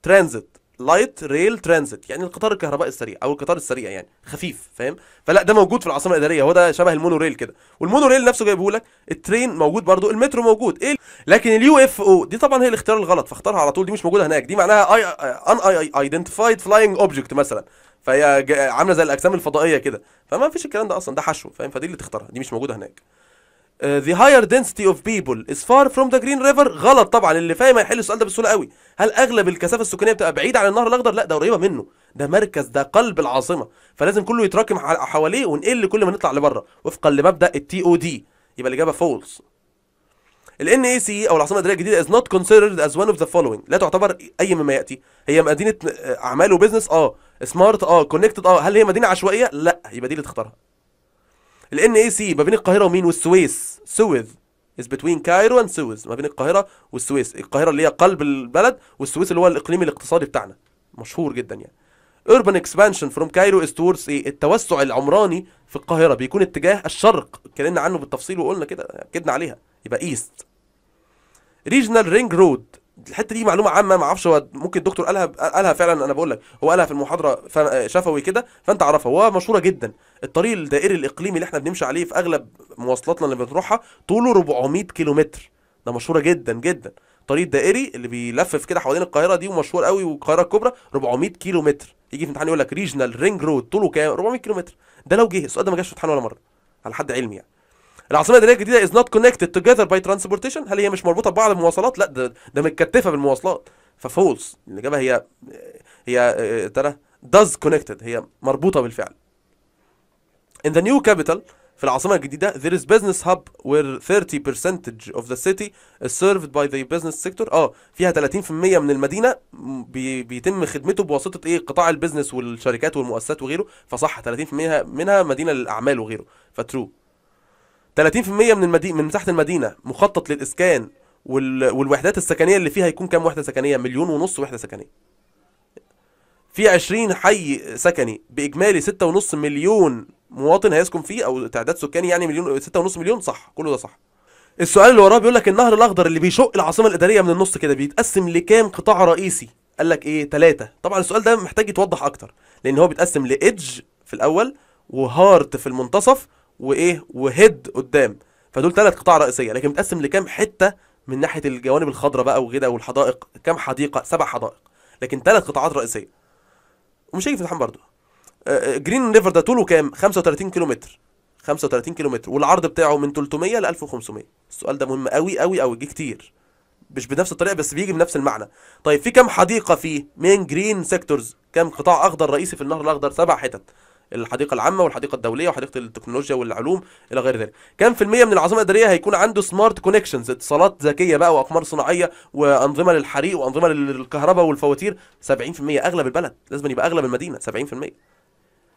ترانزيت لايت ريل ترانزيت يعني القطار الكهربائي السريع او القطار السريع يعني خفيف فاهم فلا ده موجود في العاصمه الاداريه هو ده شبه المونو ريل كده والمونو ريل نفسه جايبه لك الترين موجود برضو المترو موجود ايه لكن اليو اف او دي طبعا هي الاختيار الغلط فاختارها على طول دي مش موجوده هناك دي معناها ان اي ايدنتيفايد فلاينج اوبجكت مثلا فهي عامله زي الاجسام الفضائيه كده فما فيش الكلام ده اصلا ده حشو فاهم فدي اللي تختارها دي مش موجوده هناك آه، the higher density of people is far from the green river غلط طبعا اللي فاهم هيحل السؤال ده بسهوله قوي هل اغلب الكثافه السكانيه بتبقى بعيده عن النهر الاخضر لا ده قريبه منه ده مركز ده قلب العاصمه فلازم كله يتراكم حواليه ونقل كل ما نطلع لبره وفقا لمبدا التي او دي يبقى الاجابه فولس ال اي سي e او العاصمه الاداريه الجديده از نوت كونسيدرد از وان اوف ذا فولوينج لا تعتبر اي مما ياتي هي مدينه اعمال وبزنس اه سمارت اه كونكتد آه. اه هل هي مدينه عشوائيه لا يبقى دي اللي تختارها الان اي سي ما بين القاهره ومين والسويس سويس از بتوين كايرو اند سويس ما بين القاهره والسويس القاهره اللي هي قلب البلد والسويس اللي هو الاقليم الاقتصادي بتاعنا مشهور جدا يعني urban expansion from Cairo is towards ايه التوسع العمراني في القاهره بيكون اتجاه الشرق اتكلمنا عنه بالتفصيل وقلنا كده اكدنا عليها يبقى ايست regional ring road الحته دي معلومه عامه ما اعرفش هو ممكن الدكتور قالها قالها فعلا انا بقول لك هو قالها في المحاضره شفوي كده فانت عارفها هو مشهوره جدا الطريق الدائري الاقليمي اللي احنا بنمشي عليه في اغلب مواصلاتنا اللي بنروحها طوله 400 كيلومتر ده مشهوره جدا جدا طريق دائري اللي بيلفف كده حوالين القاهره دي ومشهور قوي والقاهره الكبرى 400 كيلو متر يجي في امتحان يقول لك ريجنال رينج رود طوله كام 400 كيلو متر ده لو جه السؤال ده ما جاش في امتحان ولا مره على حد علمي يعني العاصمه الاداريه الجديده از نوت كونكتد توجذر باي ترانسبورتيشن هل هي مش مربوطه ببعض بالمواصلات لا ده, ده متكتفه بالمواصلات ففولس الاجابه هي هي آه، ترى داز كونكتد هي مربوطه بالفعل in the new capital في العاصمة الجديدة there is business hub where 30% of the city is served by the business sector اه فيها 30% من المدينة بي بيتم خدمته بواسطة ايه قطاع البيزنس والشركات والمؤسسات وغيره فصح 30% منها مدينة للأعمال وغيره فترو 30% من المدينه من مساحه المدينه مخطط للاسكان وال... والوحدات السكنيه اللي فيها هيكون كام وحده سكنيه مليون ونص وحده سكنيه في 20 حي سكني باجمالي 6.5 مليون مواطن هيسكن فيه او تعداد سكاني يعني مليون 6.5 مليون صح كله ده صح السؤال اللي وراه بيقول لك النهر الاخضر اللي بيشق العاصمه الاداريه من النص كده بيتقسم لكام قطاع رئيسي قال لك ايه ثلاثة طبعا السؤال ده محتاج يتوضح اكتر لان هو بيتقسم لادج في الاول وهارت في المنتصف وايه وهيد قدام فدول ثلاث قطاع رئيسيه لكن متقسم لكام حته من ناحيه الجوانب الخضراء بقى وغدا والحدائق كام حديقه سبع حدائق لكن ثلاث قطاعات رئيسيه ومش هيجي في امتحان برضه آه، آه، جرين ريفر ده طوله كام 35 كيلومتر 35 كيلومتر والعرض بتاعه من 300 ل 1500 السؤال ده مهم قوي قوي قوي جه كتير مش بنفس الطريقه بس بيجي بنفس المعنى طيب في كام حديقه فيه مين جرين سيكتورز كام قطاع اخضر رئيسي في النهر الاخضر سبع حتت الحديقه العامه والحديقه الدوليه وحديقه التكنولوجيا والعلوم الى غير ذلك كام في الميه من العاصمه الاداريه هيكون عنده سمارت كونكشنز اتصالات ذكيه بقى واقمار صناعيه وانظمه للحريق وانظمه للكهرباء والفواتير 70% اغلب البلد لازم يبقى اغلب المدينه 70%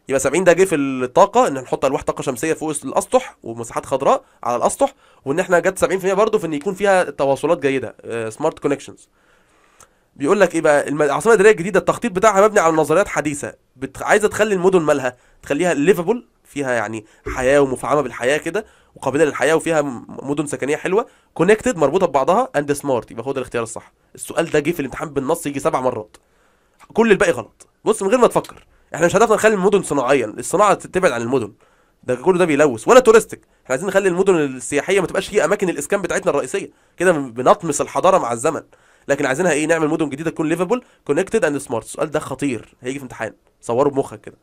يبقى 70 ده جه في الطاقه ان نحط الواح طاقه شمسيه فوق الاسطح ومساحات خضراء على الاسطح وان احنا جت 70% برضه في ان يكون فيها تواصلات جيده سمارت آه، كونكشنز بيقول لك ايه بقى العاصمه الاداريه الجديده التخطيط بتاعها مبني على نظريات حديثه بت... عايزه تخلي المدن مالها تخليها ليفابل فيها يعني حياه ومفعمه بالحياه كده وقابله للحياه وفيها مدن سكنيه حلوه كونكتد مربوطه ببعضها اند سمارت يبقى هو ده الاختيار الصح السؤال ده جه في الامتحان بالنص يجي سبع مرات كل الباقي غلط بص من غير ما تفكر احنا مش هدفنا نخلي المدن صناعيا الصناعه تبعد عن المدن ده كله ده بيلوث ولا تورستيك احنا عايزين نخلي المدن السياحيه ما تبقاش هي اماكن الاسكان بتاعتنا الرئيسيه كده بنطمس الحضاره مع الزمن لكن عايزينها ايه نعمل مدن جديده تكون ليفابل كونكتد اند سمارت السؤال ده خطير هيجي في امتحان صوره بمخك كده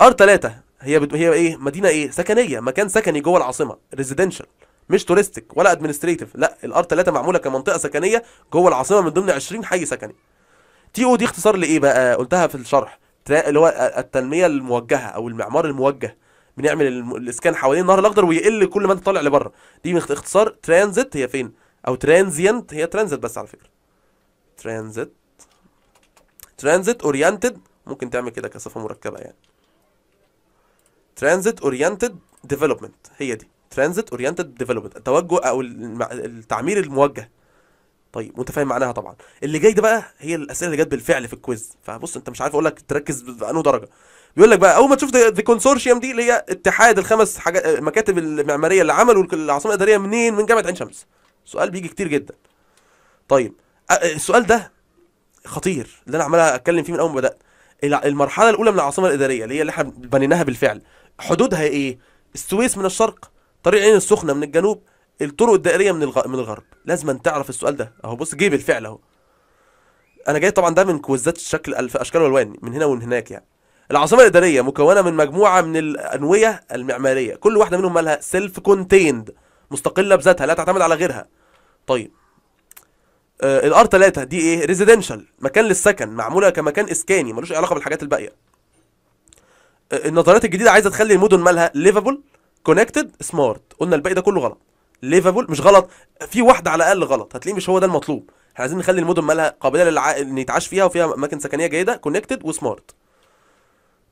ار 3 هي بت... هي ايه مدينه ايه سكنيه مكان سكني جوه العاصمه ريزيدنشال مش تورستيك ولا ادمنستريتيف لا الار 3 معموله كمنطقه سكنيه جوه العاصمه من ضمن 20 حي سكني تي او دي اختصار لايه بقى قلتها في الشرح اللي هو التنميه الموجهه او المعمار الموجه بنعمل الاسكان حوالين النهر الاخضر ويقل كل ما انت طالع لبره دي من اختصار ترانزيت هي فين او ترانزيانت هي ترانزيت بس على فكره ترانزيت ترانزيت اورينتد ممكن تعمل كده كصفه مركبه يعني ترانزيت اورينتد ديفلوبمنت هي دي ترانزيت اورينتد ديفلوبمنت التوجه او التعمير الموجه طيب وانت فاهم معناها طبعا اللي جاي ده بقى هي الاسئله اللي جت بالفعل في الكويز فبص انت مش عارف اقول لك تركز بانه درجه بيقول لك بقى اول ما تشوف ذا كونسورشيوم دي اللي هي اتحاد الخمس حاجات المكاتب المعماريه اللي عملوا العاصمه الاداريه منين من جامعه عين شمس سؤال بيجي كتير جدا طيب السؤال ده خطير اللي انا عمال اتكلم فيه من اول ما بدات المرحله الاولى من العاصمه الاداريه اللي هي اللي احنا بنيناها بالفعل حدودها ايه السويس من الشرق طريق العين السخنه من الجنوب الطرق الدائريه من من الغرب لازم تعرف السؤال ده اهو بص جه بالفعل اهو انا جاي طبعا ده من كويزات شكل الف اشكال والوان من هنا ومن هناك يعني العاصمه الاداريه مكونه من مجموعه من الانويه المعماريه كل واحده منهم مالها سيلف كونتيند مستقله بذاتها لا تعتمد على غيرها طيب آه الار 3 دي ايه ريزيدنشال مكان للسكن معموله كمكان اسكاني ملوش علاقه بالحاجات الباقيه آه النظريات الجديده عايزه تخلي المدن مالها ليفابل كونكتد سمارت قلنا الباقي ده كله غلط ليفابل مش غلط في واحده على الاقل غلط هتلاقيه مش هو ده المطلوب احنا عايزين نخلي المدن مالها قابله للع... ان يتعاش فيها وفيها اماكن سكنيه جيده كونكتد وسمارت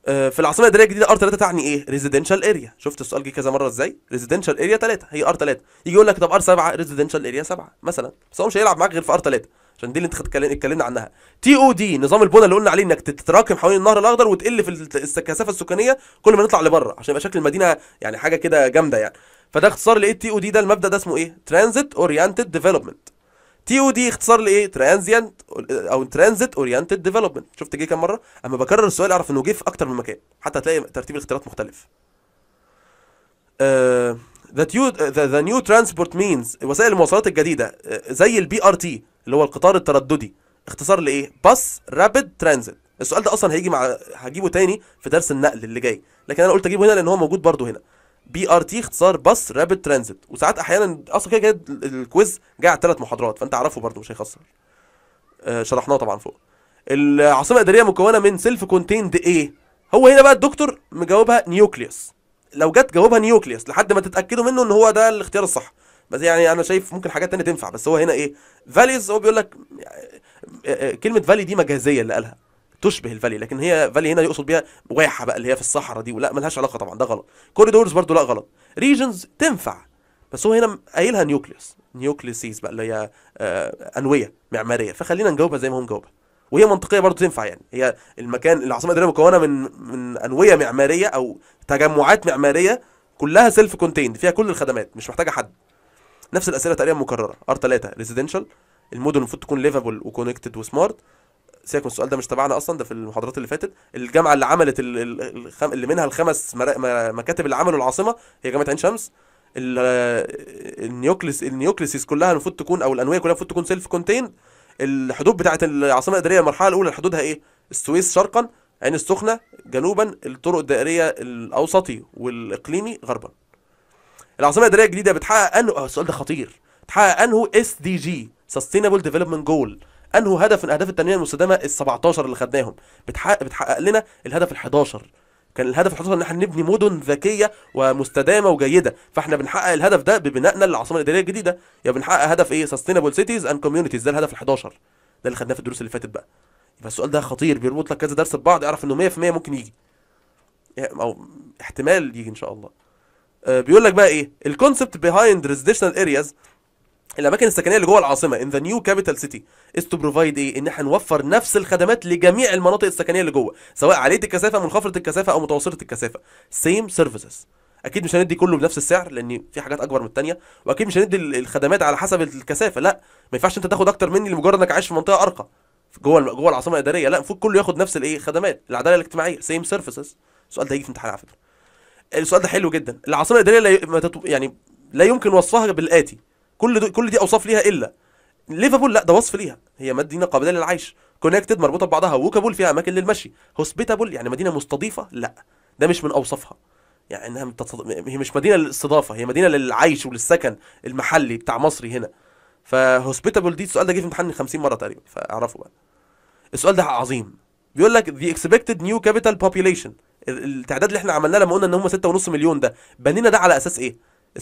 آه، في العاصمه الاداريه الجديده ار 3 تعني ايه؟ ريزيدنشال اريا شفت السؤال جه كذا مره ازاي؟ ريزيدنشال اريا 3 هي ار 3 يجي يقول لك طب ار 7 ريزيدنشال اريا 7 مثلا بس هو مش هيلعب معاك غير في ار 3 عشان دي اللي انت اتكلمنا عنها تي او دي نظام البنى اللي قلنا عليه انك تتراكم حوالين النهر الاخضر وتقل في الكثافه السكانيه كل ما نطلع لبره عشان يبقى شكل المدينه يعني حاجه كده جامده يعني فده اختصار لايه تي او دي ده المبدا ده اسمه ايه؟ ترانزيت اورينتد ديفلوبمنت تي او دي اختصار لايه ترانزيانت او ترانزيت اورينتد ديفلوبمنت شفت جه كام مره اما بكرر السؤال اعرف انه جه في اكتر من مكان حتى هتلاقي ترتيب الاختيارات مختلف ذا that ذا uh, the, the وسائل المواصلات الجديده آه، زي البي ار تي اللي هو القطار الترددي اختصار لايه باس رابيد ترانزيت السؤال ده اصلا هيجي مع هجيبه تاني في درس النقل اللي جاي لكن انا قلت اجيبه هنا لان هو موجود برضه هنا بي ار تي اختصار بس رابيد ترانزيت وساعات احيانا اصلا كده كده الكويز جاي على ثلاث محاضرات فانت اعرفه برده مش هيخسر آه شرحناه طبعا فوق العاصمه الاداريه مكونه من سيلف كونتيند ايه هو هنا بقى الدكتور مجاوبها نيوكليوس لو جت جاوبها نيوكليوس لحد ما تتاكدوا منه ان هو ده الاختيار الصح بس يعني انا شايف ممكن حاجات تانية تنفع بس هو هنا ايه فاليز هو بيقول لك يعني، آه، آه، آه، كلمه فالي دي مجازيه اللي قالها تشبه الفالي لكن هي فالي هنا يقصد بيها واحه بقى اللي هي في الصحراء دي ولا ملهاش علاقه طبعا ده غلط كوريدورز برضو لا غلط ريجنز تنفع بس هو هنا قايلها نيوكليوس نيوكليسيس بقى اللي هي آه، انويه معماريه فخلينا نجاوبها زي ما هو مجاوبها وهي منطقيه برضو تنفع يعني هي المكان العاصمه الاداريه مكونه من من انويه معماريه او تجمعات معماريه كلها سيلف كونتيند فيها كل الخدمات مش محتاجه حد نفس الاسئله تقريبا مكرره ار 3 ريزيدنشال المدن المفروض تكون ليفابل وكونكتد وسمارت سيبك من السؤال ده مش تبعنا اصلا ده في المحاضرات اللي فاتت الجامعه اللي عملت اللي منها الخمس مكاتب اللي عملوا العاصمه هي جامعه عين شمس النيوكليس النيوكليسيس كلها المفروض تكون او الانويه كلها المفروض تكون سيلف كونتيند الحدود بتاعه العاصمه الاداريه المرحله الاولى حدودها ايه السويس شرقا عين السخنه جنوبا الطرق الدائريه الاوسطي والاقليمي غربا العاصمه الاداريه الجديده بتحقق انه آه، السؤال ده خطير بتحقق انه اس دي جي سستينابل ديفلوبمنت جول انه هدف من اهداف التنميه المستدامه ال 17 اللي خدناهم بتحقق بتحقق لنا الهدف ال 11 كان الهدف ال 11 ان احنا نبني مدن ذكيه ومستدامه وجيده فاحنا بنحقق الهدف ده ببنائنا للعاصمه الاداريه الجديده يا بنحقق هدف ايه سستينبل سيتيز اند كوميونيتيز ده الهدف ال 11 ده اللي خدناه في الدروس اللي فاتت بقى يبقى السؤال ده خطير بيربط لك كذا درس ببعض اعرف انه 100% ممكن يجي إيه، او احتمال يجي ان شاء الله آه، بيقول لك بقى ايه الكونسبت بيهايند ريزيدنشال ارياز الاماكن السكنيه اللي جوه العاصمه ان ذا نيو كابيتال سيتي از تو بروفايد ايه ان احنا نوفر نفس الخدمات لجميع المناطق السكنيه اللي جوه سواء عاليه الكثافه منخفضه الكثافه او متوسطه الكثافه سيم سيرفيسز اكيد مش هندي كله بنفس السعر لان في حاجات اكبر من الثانيه واكيد مش هندي الخدمات على حسب الكثافه لا ما ينفعش انت تاخد اكتر مني لمجرد انك عايش في منطقه ارقى جوه جوه العاصمه الاداريه لا المفروض كله ياخد نفس الايه خدمات العداله الاجتماعيه سيم سيرفيسز السؤال ده هيجي في امتحان على فكره السؤال ده حلو جدا العاصمه الاداريه لا يعني لا يمكن وصفها بالاتي كل دو... كل دي اوصاف ليها الا ليفربول لا ده وصف ليها هي مدينه قابله للعيش كونكتد مربوطه ببعضها وكابول فيها اماكن للمشي هوسبيتابل يعني مدينه مستضيفه لا ده مش من اوصافها يعني انها متصد... هي مش مدينه للاستضافه هي مدينه للعيش وللسكن المحلي بتاع مصري هنا فهوسبيتابل دي السؤال ده جه في امتحان 50 مره تقريبا فاعرفه بقى السؤال ده عظيم بيقول لك the expected new capital population التعداد اللي احنا عملناه لما قلنا ان هم 6.5 مليون ده بنينا ده على اساس ايه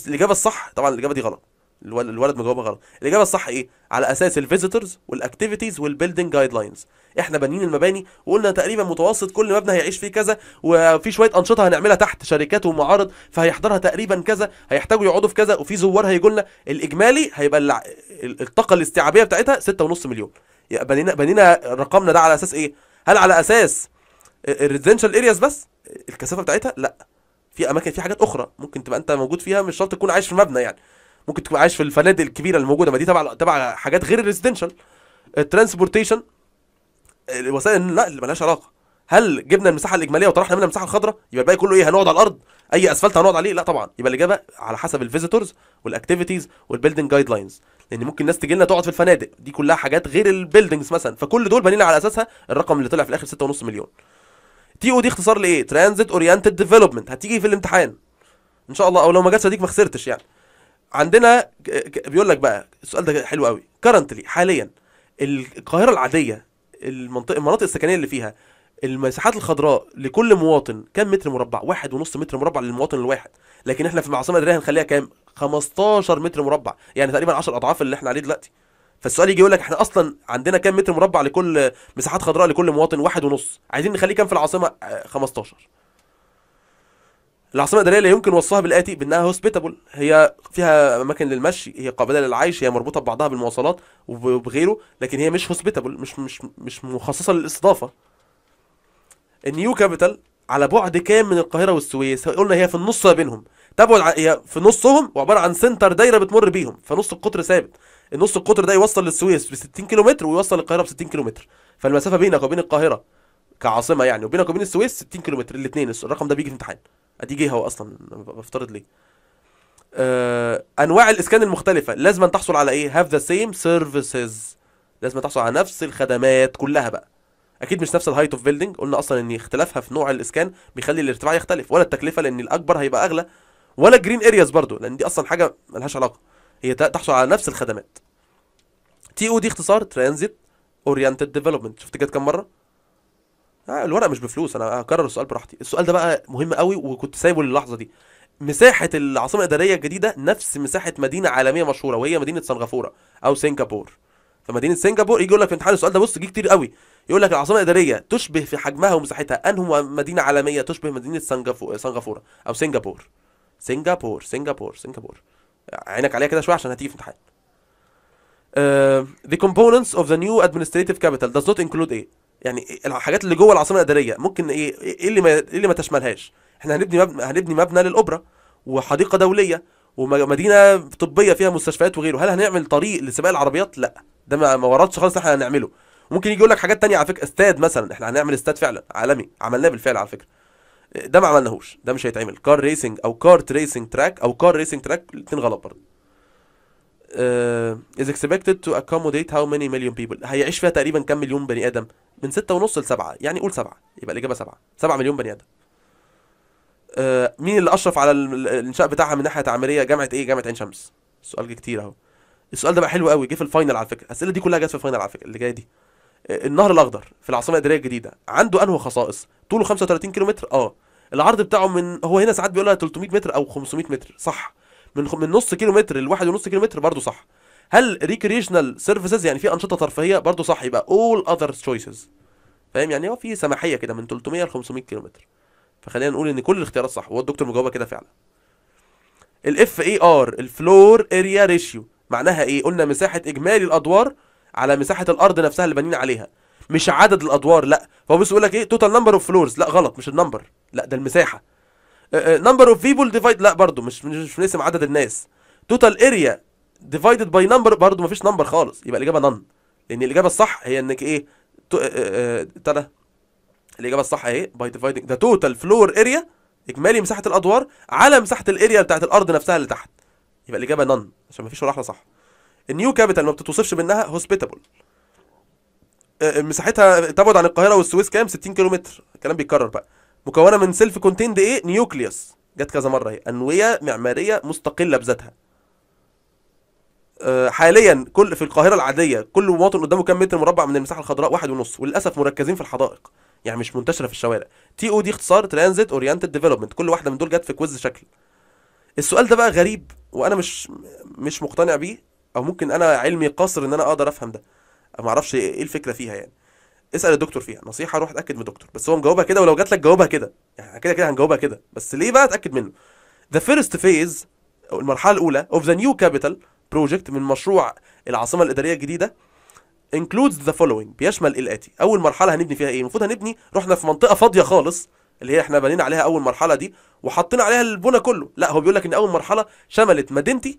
الاجابه الصح طبعا الاجابه دي غلط الولد مجاوبها غلط الاجابه الصح ايه على اساس الفيزيتورز والاكتيفيتيز والبيلدينج جايد لاينز احنا بانيين المباني وقلنا تقريبا متوسط كل مبنى هيعيش فيه كذا وفي شويه انشطه هنعملها تحت شركات ومعارض فهيحضرها تقريبا كذا هيحتاجوا يقعدوا في كذا وفي زوار هيجوا لنا الاجمالي هيبقى الطاقه الاستيعابيه بتاعتها 6.5 مليون يبقى بنينا بنينا رقمنا ده على اساس ايه هل على اساس الريزيدنشال ارياز بس الكثافه بتاعتها لا في اماكن في حاجات اخرى ممكن تبقى انت موجود فيها مش شرط تكون عايش في مبنى يعني ممكن تكون عايش في الفنادق الكبيره اللي موجوده ما دي تبع تبع حاجات غير الريزدنشال الترانسبورتيشن آه، آه، وسائل النقل مالهاش علاقه هل جبنا المساحه الاجماليه وطرحنا منها المساحه الخضراء يبقى الباقي كله ايه هنقعد على الارض اي اسفلت هنقعد عليه لا طبعا يبقى الاجابه على حسب الفيزيتورز والاكتيفيتيز والبيلدنج جايد لاينز لان ممكن ناس تجي لنا تقعد في الفنادق دي كلها حاجات غير البيلدنجز مثلا فكل دول بنينا على اساسها الرقم اللي طلع في الاخر 6.5 مليون تي او دي اختصار لايه ترانزيت اورينتد ديفلوبمنت هتيجي في الامتحان ان شاء الله او لو ما جاتش هديك ما خسرتش يعني عندنا بيقول لك بقى السؤال ده حلو قوي كرنتلي حاليا القاهره العاديه المنطقه المناطق السكنيه اللي فيها المساحات الخضراء لكل مواطن كام متر مربع؟ واحد ونص متر مربع للمواطن الواحد، لكن احنا في العاصمه الاداريه هنخليها كام؟ 15 متر مربع، يعني تقريبا 10 اضعاف اللي احنا عليه دلوقتي. فالسؤال يجي يقول لك احنا اصلا عندنا كام متر مربع لكل مساحات خضراء لكل مواطن؟ واحد ونص، عايزين نخليه كام في العاصمه؟ 15. آه، العاصمه الاداريه لا يمكن وصفها بالاتي بانها هوسبيتابل هي فيها اماكن للمشي هي قابله للعيش هي مربوطه ببعضها بالمواصلات وبغيره لكن هي مش هوسبيتابل مش مش مش مخصصه للاستضافه النيو كابيتال على بعد كام من القاهره والسويس قلنا هي في النص ما بينهم تبعد هي في نصهم وعباره عن سنتر دايره بتمر بيهم فنص القطر ثابت النص القطر ده يوصل للسويس ب 60 كيلومتر ويوصل للقاهره ب 60 كيلومتر فالمسافه بينك وبين القاهره كعاصمه يعني وبينك وبين السويس 60 كيلومتر الاثنين الرقم ده بيجي في امتحان ادي هو اصلا بفترض ليه آه انواع الاسكان المختلفه لازم أن تحصل على ايه هاف ذا سيم سيرفيسز لازم تحصل على نفس الخدمات كلها بقى اكيد مش نفس الهايت اوف بيلدينج قلنا اصلا ان اختلافها في نوع الاسكان بيخلي الارتفاع يختلف ولا التكلفه لان الاكبر هيبقى اغلى ولا جرين ارياز برضو لان دي اصلا حاجه ملهاش علاقه هي تحصل على نفس الخدمات تي او دي اختصار ترانزيت اورينتد ديفلوبمنت شفت جت كام مره آه الورق مش بفلوس انا هكرر السؤال براحتي السؤال ده بقى مهم قوي وكنت سايبه للحظه دي مساحه العاصمه الاداريه الجديده نفس مساحه مدينه عالميه مشهوره وهي مدينه سنغافوره او سنغافور فمدينه سنغافور يجي يقول لك في امتحان السؤال ده بص جه كتير قوي يقول لك العاصمه الاداريه تشبه في حجمها ومساحتها انه مدينه عالميه تشبه مدينه سنغافوره او سنغافور سنغافور سنغافور سنغافور عينك عليها كده شويه عشان هتيجي في امتحان Uh, the components of the new administrative capital does not include A يعني الحاجات اللي جوه العاصمه الاداريه ممكن ايه ايه اللي ما ايه اللي ما تشملهاش احنا هنبني مبنى هنبني مبنى للاوبرا وحديقه دوليه ومدينه طبيه فيها مستشفيات وغيره هل هنعمل طريق لسباق العربيات لا ده ما وردش خالص احنا هنعمله ممكن يجي يقول لك حاجات تانية على فكره استاد مثلا احنا هنعمل استاد فعلا عالمي عملناه بالفعل على فكره إيه، ده ما عملناهوش ده مش هيتعمل كار ريسنج او كار ريسنج تراك او كار ريسنج تراك الاثنين غلط برضه آه، is expected to accommodate how many million people هيعيش فيها تقريبا كام مليون بني ادم من ستة ونص لسبعة يعني قول سبعة يبقى الاجابة سبعة سبعة مليون بني ادم uh, مين اللي اشرف على الانشاء بتاعها من ناحية تعميرية جامعة ايه جامعة عين شمس سؤال كتير اهو السؤال ده بقى حلو قوي جه في الفاينل على فكرة الاسئلة دي كلها جت في الفاينل على فكرة اللي جاية دي آه، النهر الاخضر في العاصمه الاداريه الجديده عنده انه خصائص طوله 35 كيلومتر اه العرض بتاعه من هو هنا ساعات بيقولها 300 متر او 500 متر صح من من نص كيلو متر ل 1.5 كيلو متر برضه صح هل ريكريشنال سيرفيسز يعني في انشطه ترفيهيه برضه صح يبقى اول اذر تشويسز فاهم يعني هو في سماحيه كده من 300 ل 500 كيلو متر فخلينا نقول ان كل الاختيارات صح هو الدكتور مجاوبه كده فعلا الاف اي ار الفلور اريا ريشيو معناها ايه قلنا مساحه اجمالي الادوار على مساحه الارض نفسها اللي بنينا عليها مش عدد الادوار لا هو بيقول يقول لك ايه توتال نمبر اوف فلورز لا غلط مش النمبر لا ده المساحه نمبر اوف بيبل ديفايد لا برضو مش مش بنقسم عدد الناس توتال اريا ديفايدد باي نمبر برضو مفيش نمبر خالص يبقى الاجابه نن لان الاجابه الصح هي انك ايه ابتدى آه، آه، آه، الاجابه الصح اهي باي ديفايدنج ده توتال فلور اريا اجمالي مساحه الادوار على مساحه الاريا بتاعت الارض نفسها اللي تحت يبقى الاجابه نن عشان مفيش ولا احلى صح النيو كابيتال ما بتتوصفش منها هوسبيتابل مساحتها تبعد عن القاهره والسويس كام 60 كيلومتر الكلام بيتكرر بقى مكونه من سيلف كونتيند ايه نيوكليوس جت كذا مره اهي انويه معماريه مستقله بذاتها آه، حاليا كل في القاهره العاديه كل مواطن قدامه كام متر مربع من المساحه الخضراء واحد ونص وللاسف مركزين في الحدائق يعني مش منتشره في الشوارع تي او دي اختصار ترانزيت اورينتد ديفلوبمنت كل واحده من دول جت في كويز شكل السؤال ده بقى غريب وانا مش مش مقتنع بيه او ممكن انا علمي قاصر ان انا اقدر افهم ده ما اعرفش ايه الفكره فيها يعني اسال الدكتور فيها نصيحه روح اتاكد من الدكتور بس هو مجاوبها كده ولو جات لك جاوبها كده يعني كده كده هنجاوبها كده بس ليه بقى اتاكد منه ذا فيرست فيز او المرحله الاولى اوف ذا نيو كابيتال بروجكت من مشروع العاصمه الاداريه الجديده انكلودز ذا فولوينج بيشمل الاتي اول مرحله هنبني فيها ايه المفروض هنبني رحنا في منطقه فاضيه خالص اللي هي احنا بنينا عليها اول مرحله دي وحطينا عليها البنى كله لا هو بيقول لك ان اول مرحله شملت مدينتي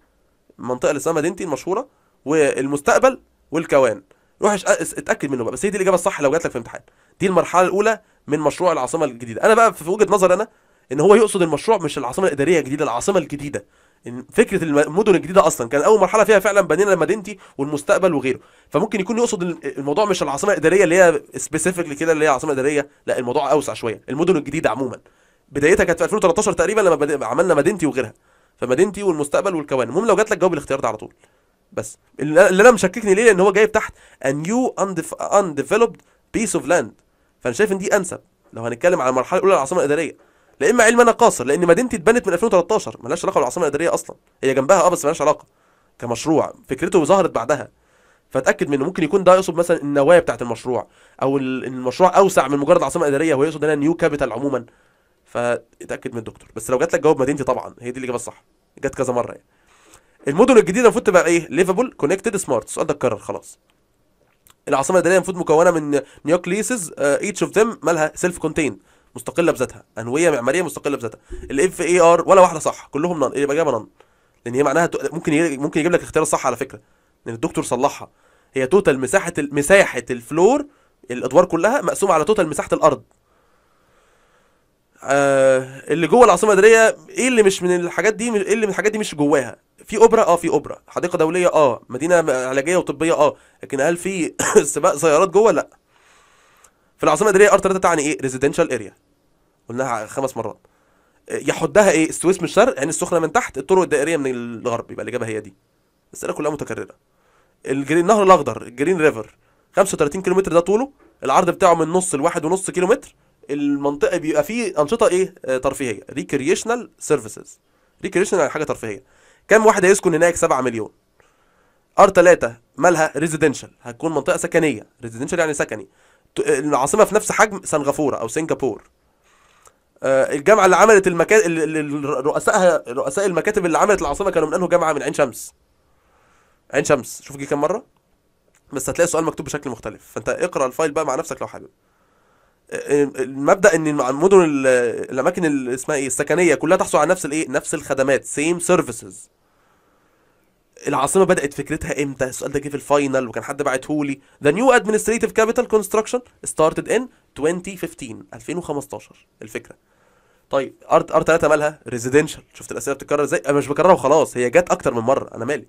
المنطقه اللي اسمها مدينتي المشهوره والمستقبل والكوان روح اتاكد منه بقى بس هي دي الاجابه الصح لو جات لك في الامتحان دي المرحله الاولى من مشروع العاصمه الجديده انا بقى في وجهه نظر انا ان هو يقصد المشروع مش العاصمه الاداريه الجديده العاصمه الجديده فكره المدن الجديده اصلا كان اول مرحله فيها فعلا بنينا مدينتي والمستقبل وغيره فممكن يكون يقصد الموضوع مش العاصمه الاداريه اللي هي سبيسيفيكلي كده اللي هي عاصمه اداريه لا الموضوع اوسع شويه المدن الجديده عموما بدايتها كانت في 2013 تقريبا لما عملنا مدينتي وغيرها فمدينتي والمستقبل والكوان المهم لو جات لك جواب الاختيار ده على طول بس اللي انا مشككني ليه لان هو جايب تحت a new undeveloped piece of land فانا شايف ان دي انسب لو هنتكلم على المرحله الاولى للعاصمه الاداريه لا اما علم انا قاصر لان مدينتي اتبنت من 2013 ملهاش علاقه بالعاصمه الاداريه اصلا هي جنبها اه بس ملهاش علاقه كمشروع فكرته ظهرت بعدها فاتاكد منه ممكن يكون ده يقصد مثلا النوايا بتاعت المشروع او المشروع اوسع من مجرد عاصمه اداريه هو يقصد هنا نيو كابيتال عموما فاتاكد من الدكتور بس لو جات لك جواب مدينتي طبعا هي دي الاجابه الصح جت كذا مره يعني المدن الجديده المفروض تبقى ايه ليفابول كونكتد سمارت السؤال ده اتكرر خلاص العاصمه الاداريه المفروض مكونه من نيوكليسز ايتش اوف ذم مالها سيلف كونتين مستقله بذاتها انويه معماريه مستقله بذاتها الاف اي ار ولا واحده صح كلهم نن يبقى جايبه نن لان هي معناها ممكن ممكن يجيب لك اختيار الصح على فكره لان الدكتور صلحها هي توتال مساحه مساحه الفلور الادوار كلها مقسومه على توتال مساحه الارض آه اللي جوه العاصمه الاداريه ايه اللي مش من الحاجات دي ايه اللي من الحاجات دي مش جواها في اوبرا اه في اوبرا حديقه دوليه اه مدينه علاجيه وطبيه اه لكن هل في سباق سيارات جوه لا في العاصمه الاداريه ار 3 تعني ايه ريزيدنشال اريا قلناها خمس مرات آه، يحدها ايه السويس من الشرق يعني السخنه من تحت الطرق الدائريه من الغرب يبقى الاجابه هي دي الاسئله كلها متكرره الجرين النهر الاخضر الجرين ريفر 35 كيلو ده طوله العرض بتاعه من نص لواحد ونص كيلو متر المنطقه بيبقى فيه انشطه ايه آه، ترفيهيه ريكريشنال سيرفيسز ريكريشنال يعني حاجه ترفيهيه كام واحد هيسكن هناك 7 مليون ار 3 مالها ريزيدنشال هتكون منطقه سكنيه ريزيدنشال يعني سكني العاصمه في نفس حجم سنغافوره او سنغافور آه، الجامعه اللي عملت المكاتب رؤسائها رؤساء المكاتب اللي عملت العاصمه كانوا من انه جامعه من عين شمس عين شمس شوف جه كام مره بس هتلاقي السؤال مكتوب بشكل مختلف فانت اقرا الفايل بقى مع نفسك لو حابب آه، آه، المبدا ان المدن الاماكن اللي اسمها ايه السكنيه كلها تحصل على نفس الايه نفس الخدمات سيم سيرفيسز العاصمه بدات فكرتها امتى السؤال ده جه في الفاينل وكان حد باعته لي ذا نيو ادمنستريتيف كابيتال كونستراكشن ستارتد ان 2015 2015 الفكره طيب ار ار 3 مالها ريزيدنشال شفت الاسئله بتتكرر ازاي انا مش بكررها وخلاص هي جت اكتر من مره انا مالي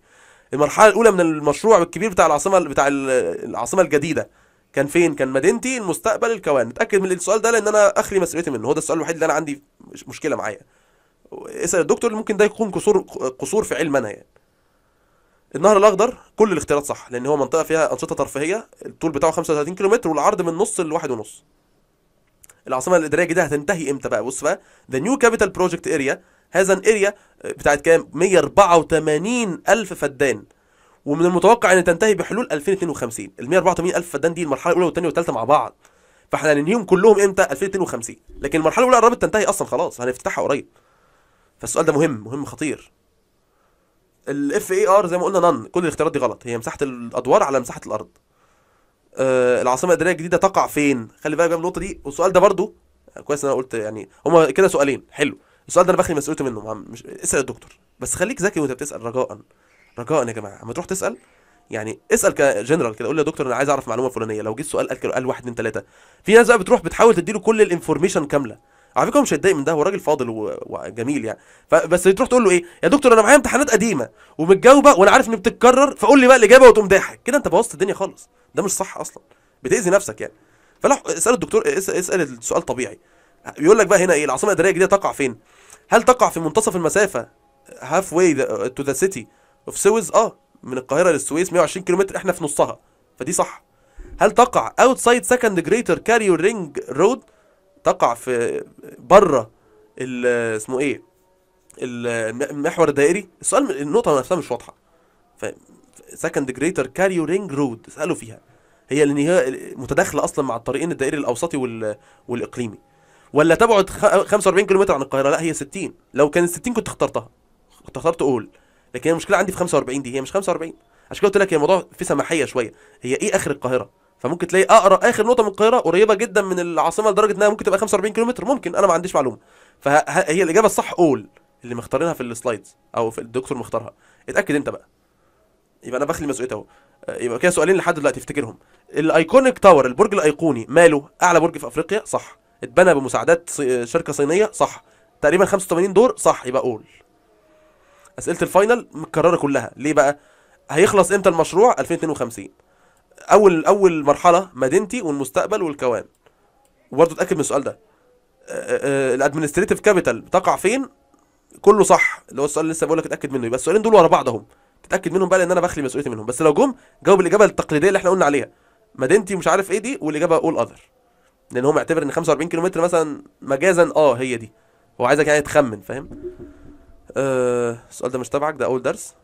المرحله الاولى من المشروع الكبير بتاع العاصمه بتاع العاصمه الجديده كان فين كان مدينتي المستقبل الكوان اتاكد من السؤال ده لان انا اخلي مسؤوليتي منه هو ده السؤال الوحيد اللي انا عندي مشكله معايا اسال الدكتور ممكن ده يكون قصور قصور في علم انا يعني النهر الاخضر كل الاختيارات صح لان هو منطقه فيها انشطه ترفيهيه الطول بتاعه 35 متر والعرض من نص لواحد ونص العاصمه الاداريه الجديده هتنتهي امتى بقى بص بقى ذا نيو كابيتال بروجكت اريا هذا الاريا بتاعت كام 184 الف فدان ومن المتوقع ان تنتهي بحلول 2052 ال 184 الف فدان دي المرحله الاولى والثانيه والثالثه مع بعض فاحنا هننهيهم كلهم امتى 2052 لكن المرحله الاولى قربت تنتهي اصلا خلاص هنفتحها قريب فالسؤال ده مهم مهم خطير الاف اي ار زي ما قلنا نن كل الاختيارات دي غلط هي مساحه الادوار على مساحه الارض آه العاصمه الاداريه الجديده تقع فين خلي بالك من النقطه دي والسؤال ده برضو آه، كويس انا قلت يعني هما كده سؤالين حلو السؤال ده انا بخلي مسؤوليته منه مش اسال الدكتور بس خليك ذكي وانت بتسال رجاء رجاء يا جماعه اما تروح تسال يعني اسال كجنرال كده قول له يا دكتور انا عايز اعرف معلومه فلانيه لو جيت سؤال قال قال 1 2 3 في ناس بقى بتروح بتحاول تديله كل الانفورميشن كامله على فكره هو مش هيتضايق من ده هو راجل فاضل وجميل يعني بس تروح تقول له ايه يا دكتور انا معايا امتحانات قديمه ومتجاوبه وانا عارف ان بتتكرر فقول لي بقى الاجابه وتقوم ضاحك كده انت بوظت الدنيا خالص ده مش صح اصلا بتاذي نفسك يعني فلا اسال الدكتور اسال السؤال طبيعي بيقول لك بقى هنا ايه العاصمه الاداريه الجديده تقع فين هل تقع في منتصف المسافه هاف واي تو ذا سيتي اوف سويس اه من القاهره للسويس 120 كيلومتر احنا في نصها فدي صح هل تقع اوتسايد سكند جريتر كاريو رينج رود تقع في بره اسمه ايه المحور الدائري السؤال النقطه نفسها مش واضحه سكند جريتر كاريو رينج رود اسالوا فيها هي لان هي متداخله اصلا مع الطريقين الدائري الاوسطي وال... والاقليمي ولا تبعد 45 كيلومتر عن القاهره لا هي 60 لو كانت 60 كنت اخترتها كنت اخترت اول لكن المشكله عندي في 45 دي هي مش 45 عشان كده قلت لك هي الموضوع فيه سماحيه شويه هي ايه اخر القاهره فممكن تلاقي اقرا اخر نقطه من القاهره قريبه جدا من العاصمه لدرجه انها ممكن تبقى 45 كيلومتر ممكن انا ما عنديش معلومه فهي الاجابه الصح اول اللي مختارينها في السلايدز او في الدكتور مختارها اتاكد انت بقى يبقى انا بخلي مسؤوليتي اهو آه، يبقى كده سؤالين لحد دلوقتي افتكرهم الايكونيك تاور البرج الايقوني ماله اعلى برج في افريقيا صح اتبنى بمساعدات شركه صينيه صح تقريبا 85 دور صح يبقى قول اسئله الفاينل متكرره كلها ليه بقى هيخلص امتى المشروع 2052 اول اول مرحله مدينتي والمستقبل والكوان وبرضه اتاكد من السؤال ده آه، آه، آه، الادمنستريتيف كابيتال تقع فين كله صح اللي هو السؤال اللي لسه بقول لك اتاكد منه يبقى السؤالين دول ورا بعضهم تتاكد منهم بقى لان انا بخلي مسؤوليتي منهم بس لو جم جاوب الاجابه التقليديه اللي احنا قلنا عليها مدينتي مش عارف ايه دي والاجابه اول اذر لان هو معتبر ان 45 كيلو متر مثلا مجازا اه هي دي هو عايزك يعني تخمن فاهم آه السؤال ده مش تبعك ده اول درس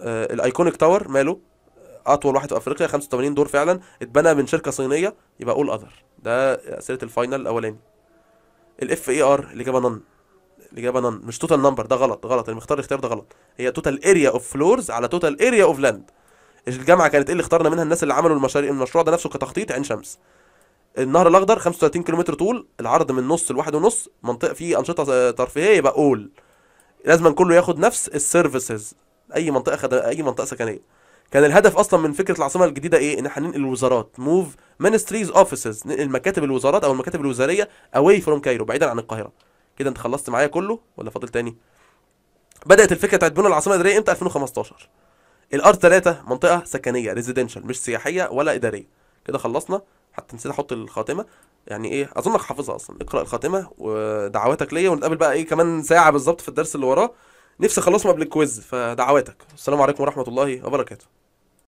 آه الايكونيك تاور ماله اطول واحد في افريقيا 85 دور فعلا اتبنى من شركه صينيه يبقى اول اذر ده اسئله الفاينل الاولاني الاف اي ار الاجابه نن الاجابه نن مش توتال نمبر ده غلط غلط اللي مختار الاختيار ده غلط هي توتال اريا اوف فلورز على توتال اريا اوف لاند الجامعه كانت ايه اللي اخترنا منها الناس اللي عملوا المشاريع المشروع ده نفسه كتخطيط عين شمس النهر الاخضر 35 كيلومتر طول العرض من نص لواحد ونص منطقه فيه انشطه آه، ترفيهيه يبقى اول لازم كله ياخد نفس السيرفيسز اي منطقه خد... اي منطقه سكنيه كان الهدف اصلا من فكره العاصمه الجديده ايه ان احنا ننقل الوزارات موف مينستريز اوفيسز ننقل مكاتب الوزارات او المكاتب الوزاريه اواي فروم كايرو بعيدا عن القاهره كده انت خلصت معايا كله ولا فاضل تاني بدات الفكره بتاعت بناء العاصمه الاداريه امتى 2015 الار 3 منطقه سكنيه ريزيدنشال مش سياحيه ولا اداريه كده خلصنا حتى نسيت احط الخاتمه يعني ايه اظنك حافظها اصلا اقرا الخاتمه ودعواتك ليا ونتقابل بقى ايه كمان ساعه بالظبط في الدرس اللي وراه نفسي اخلصه قبل الكويز فدعواتك السلام عليكم ورحمه الله وبركاته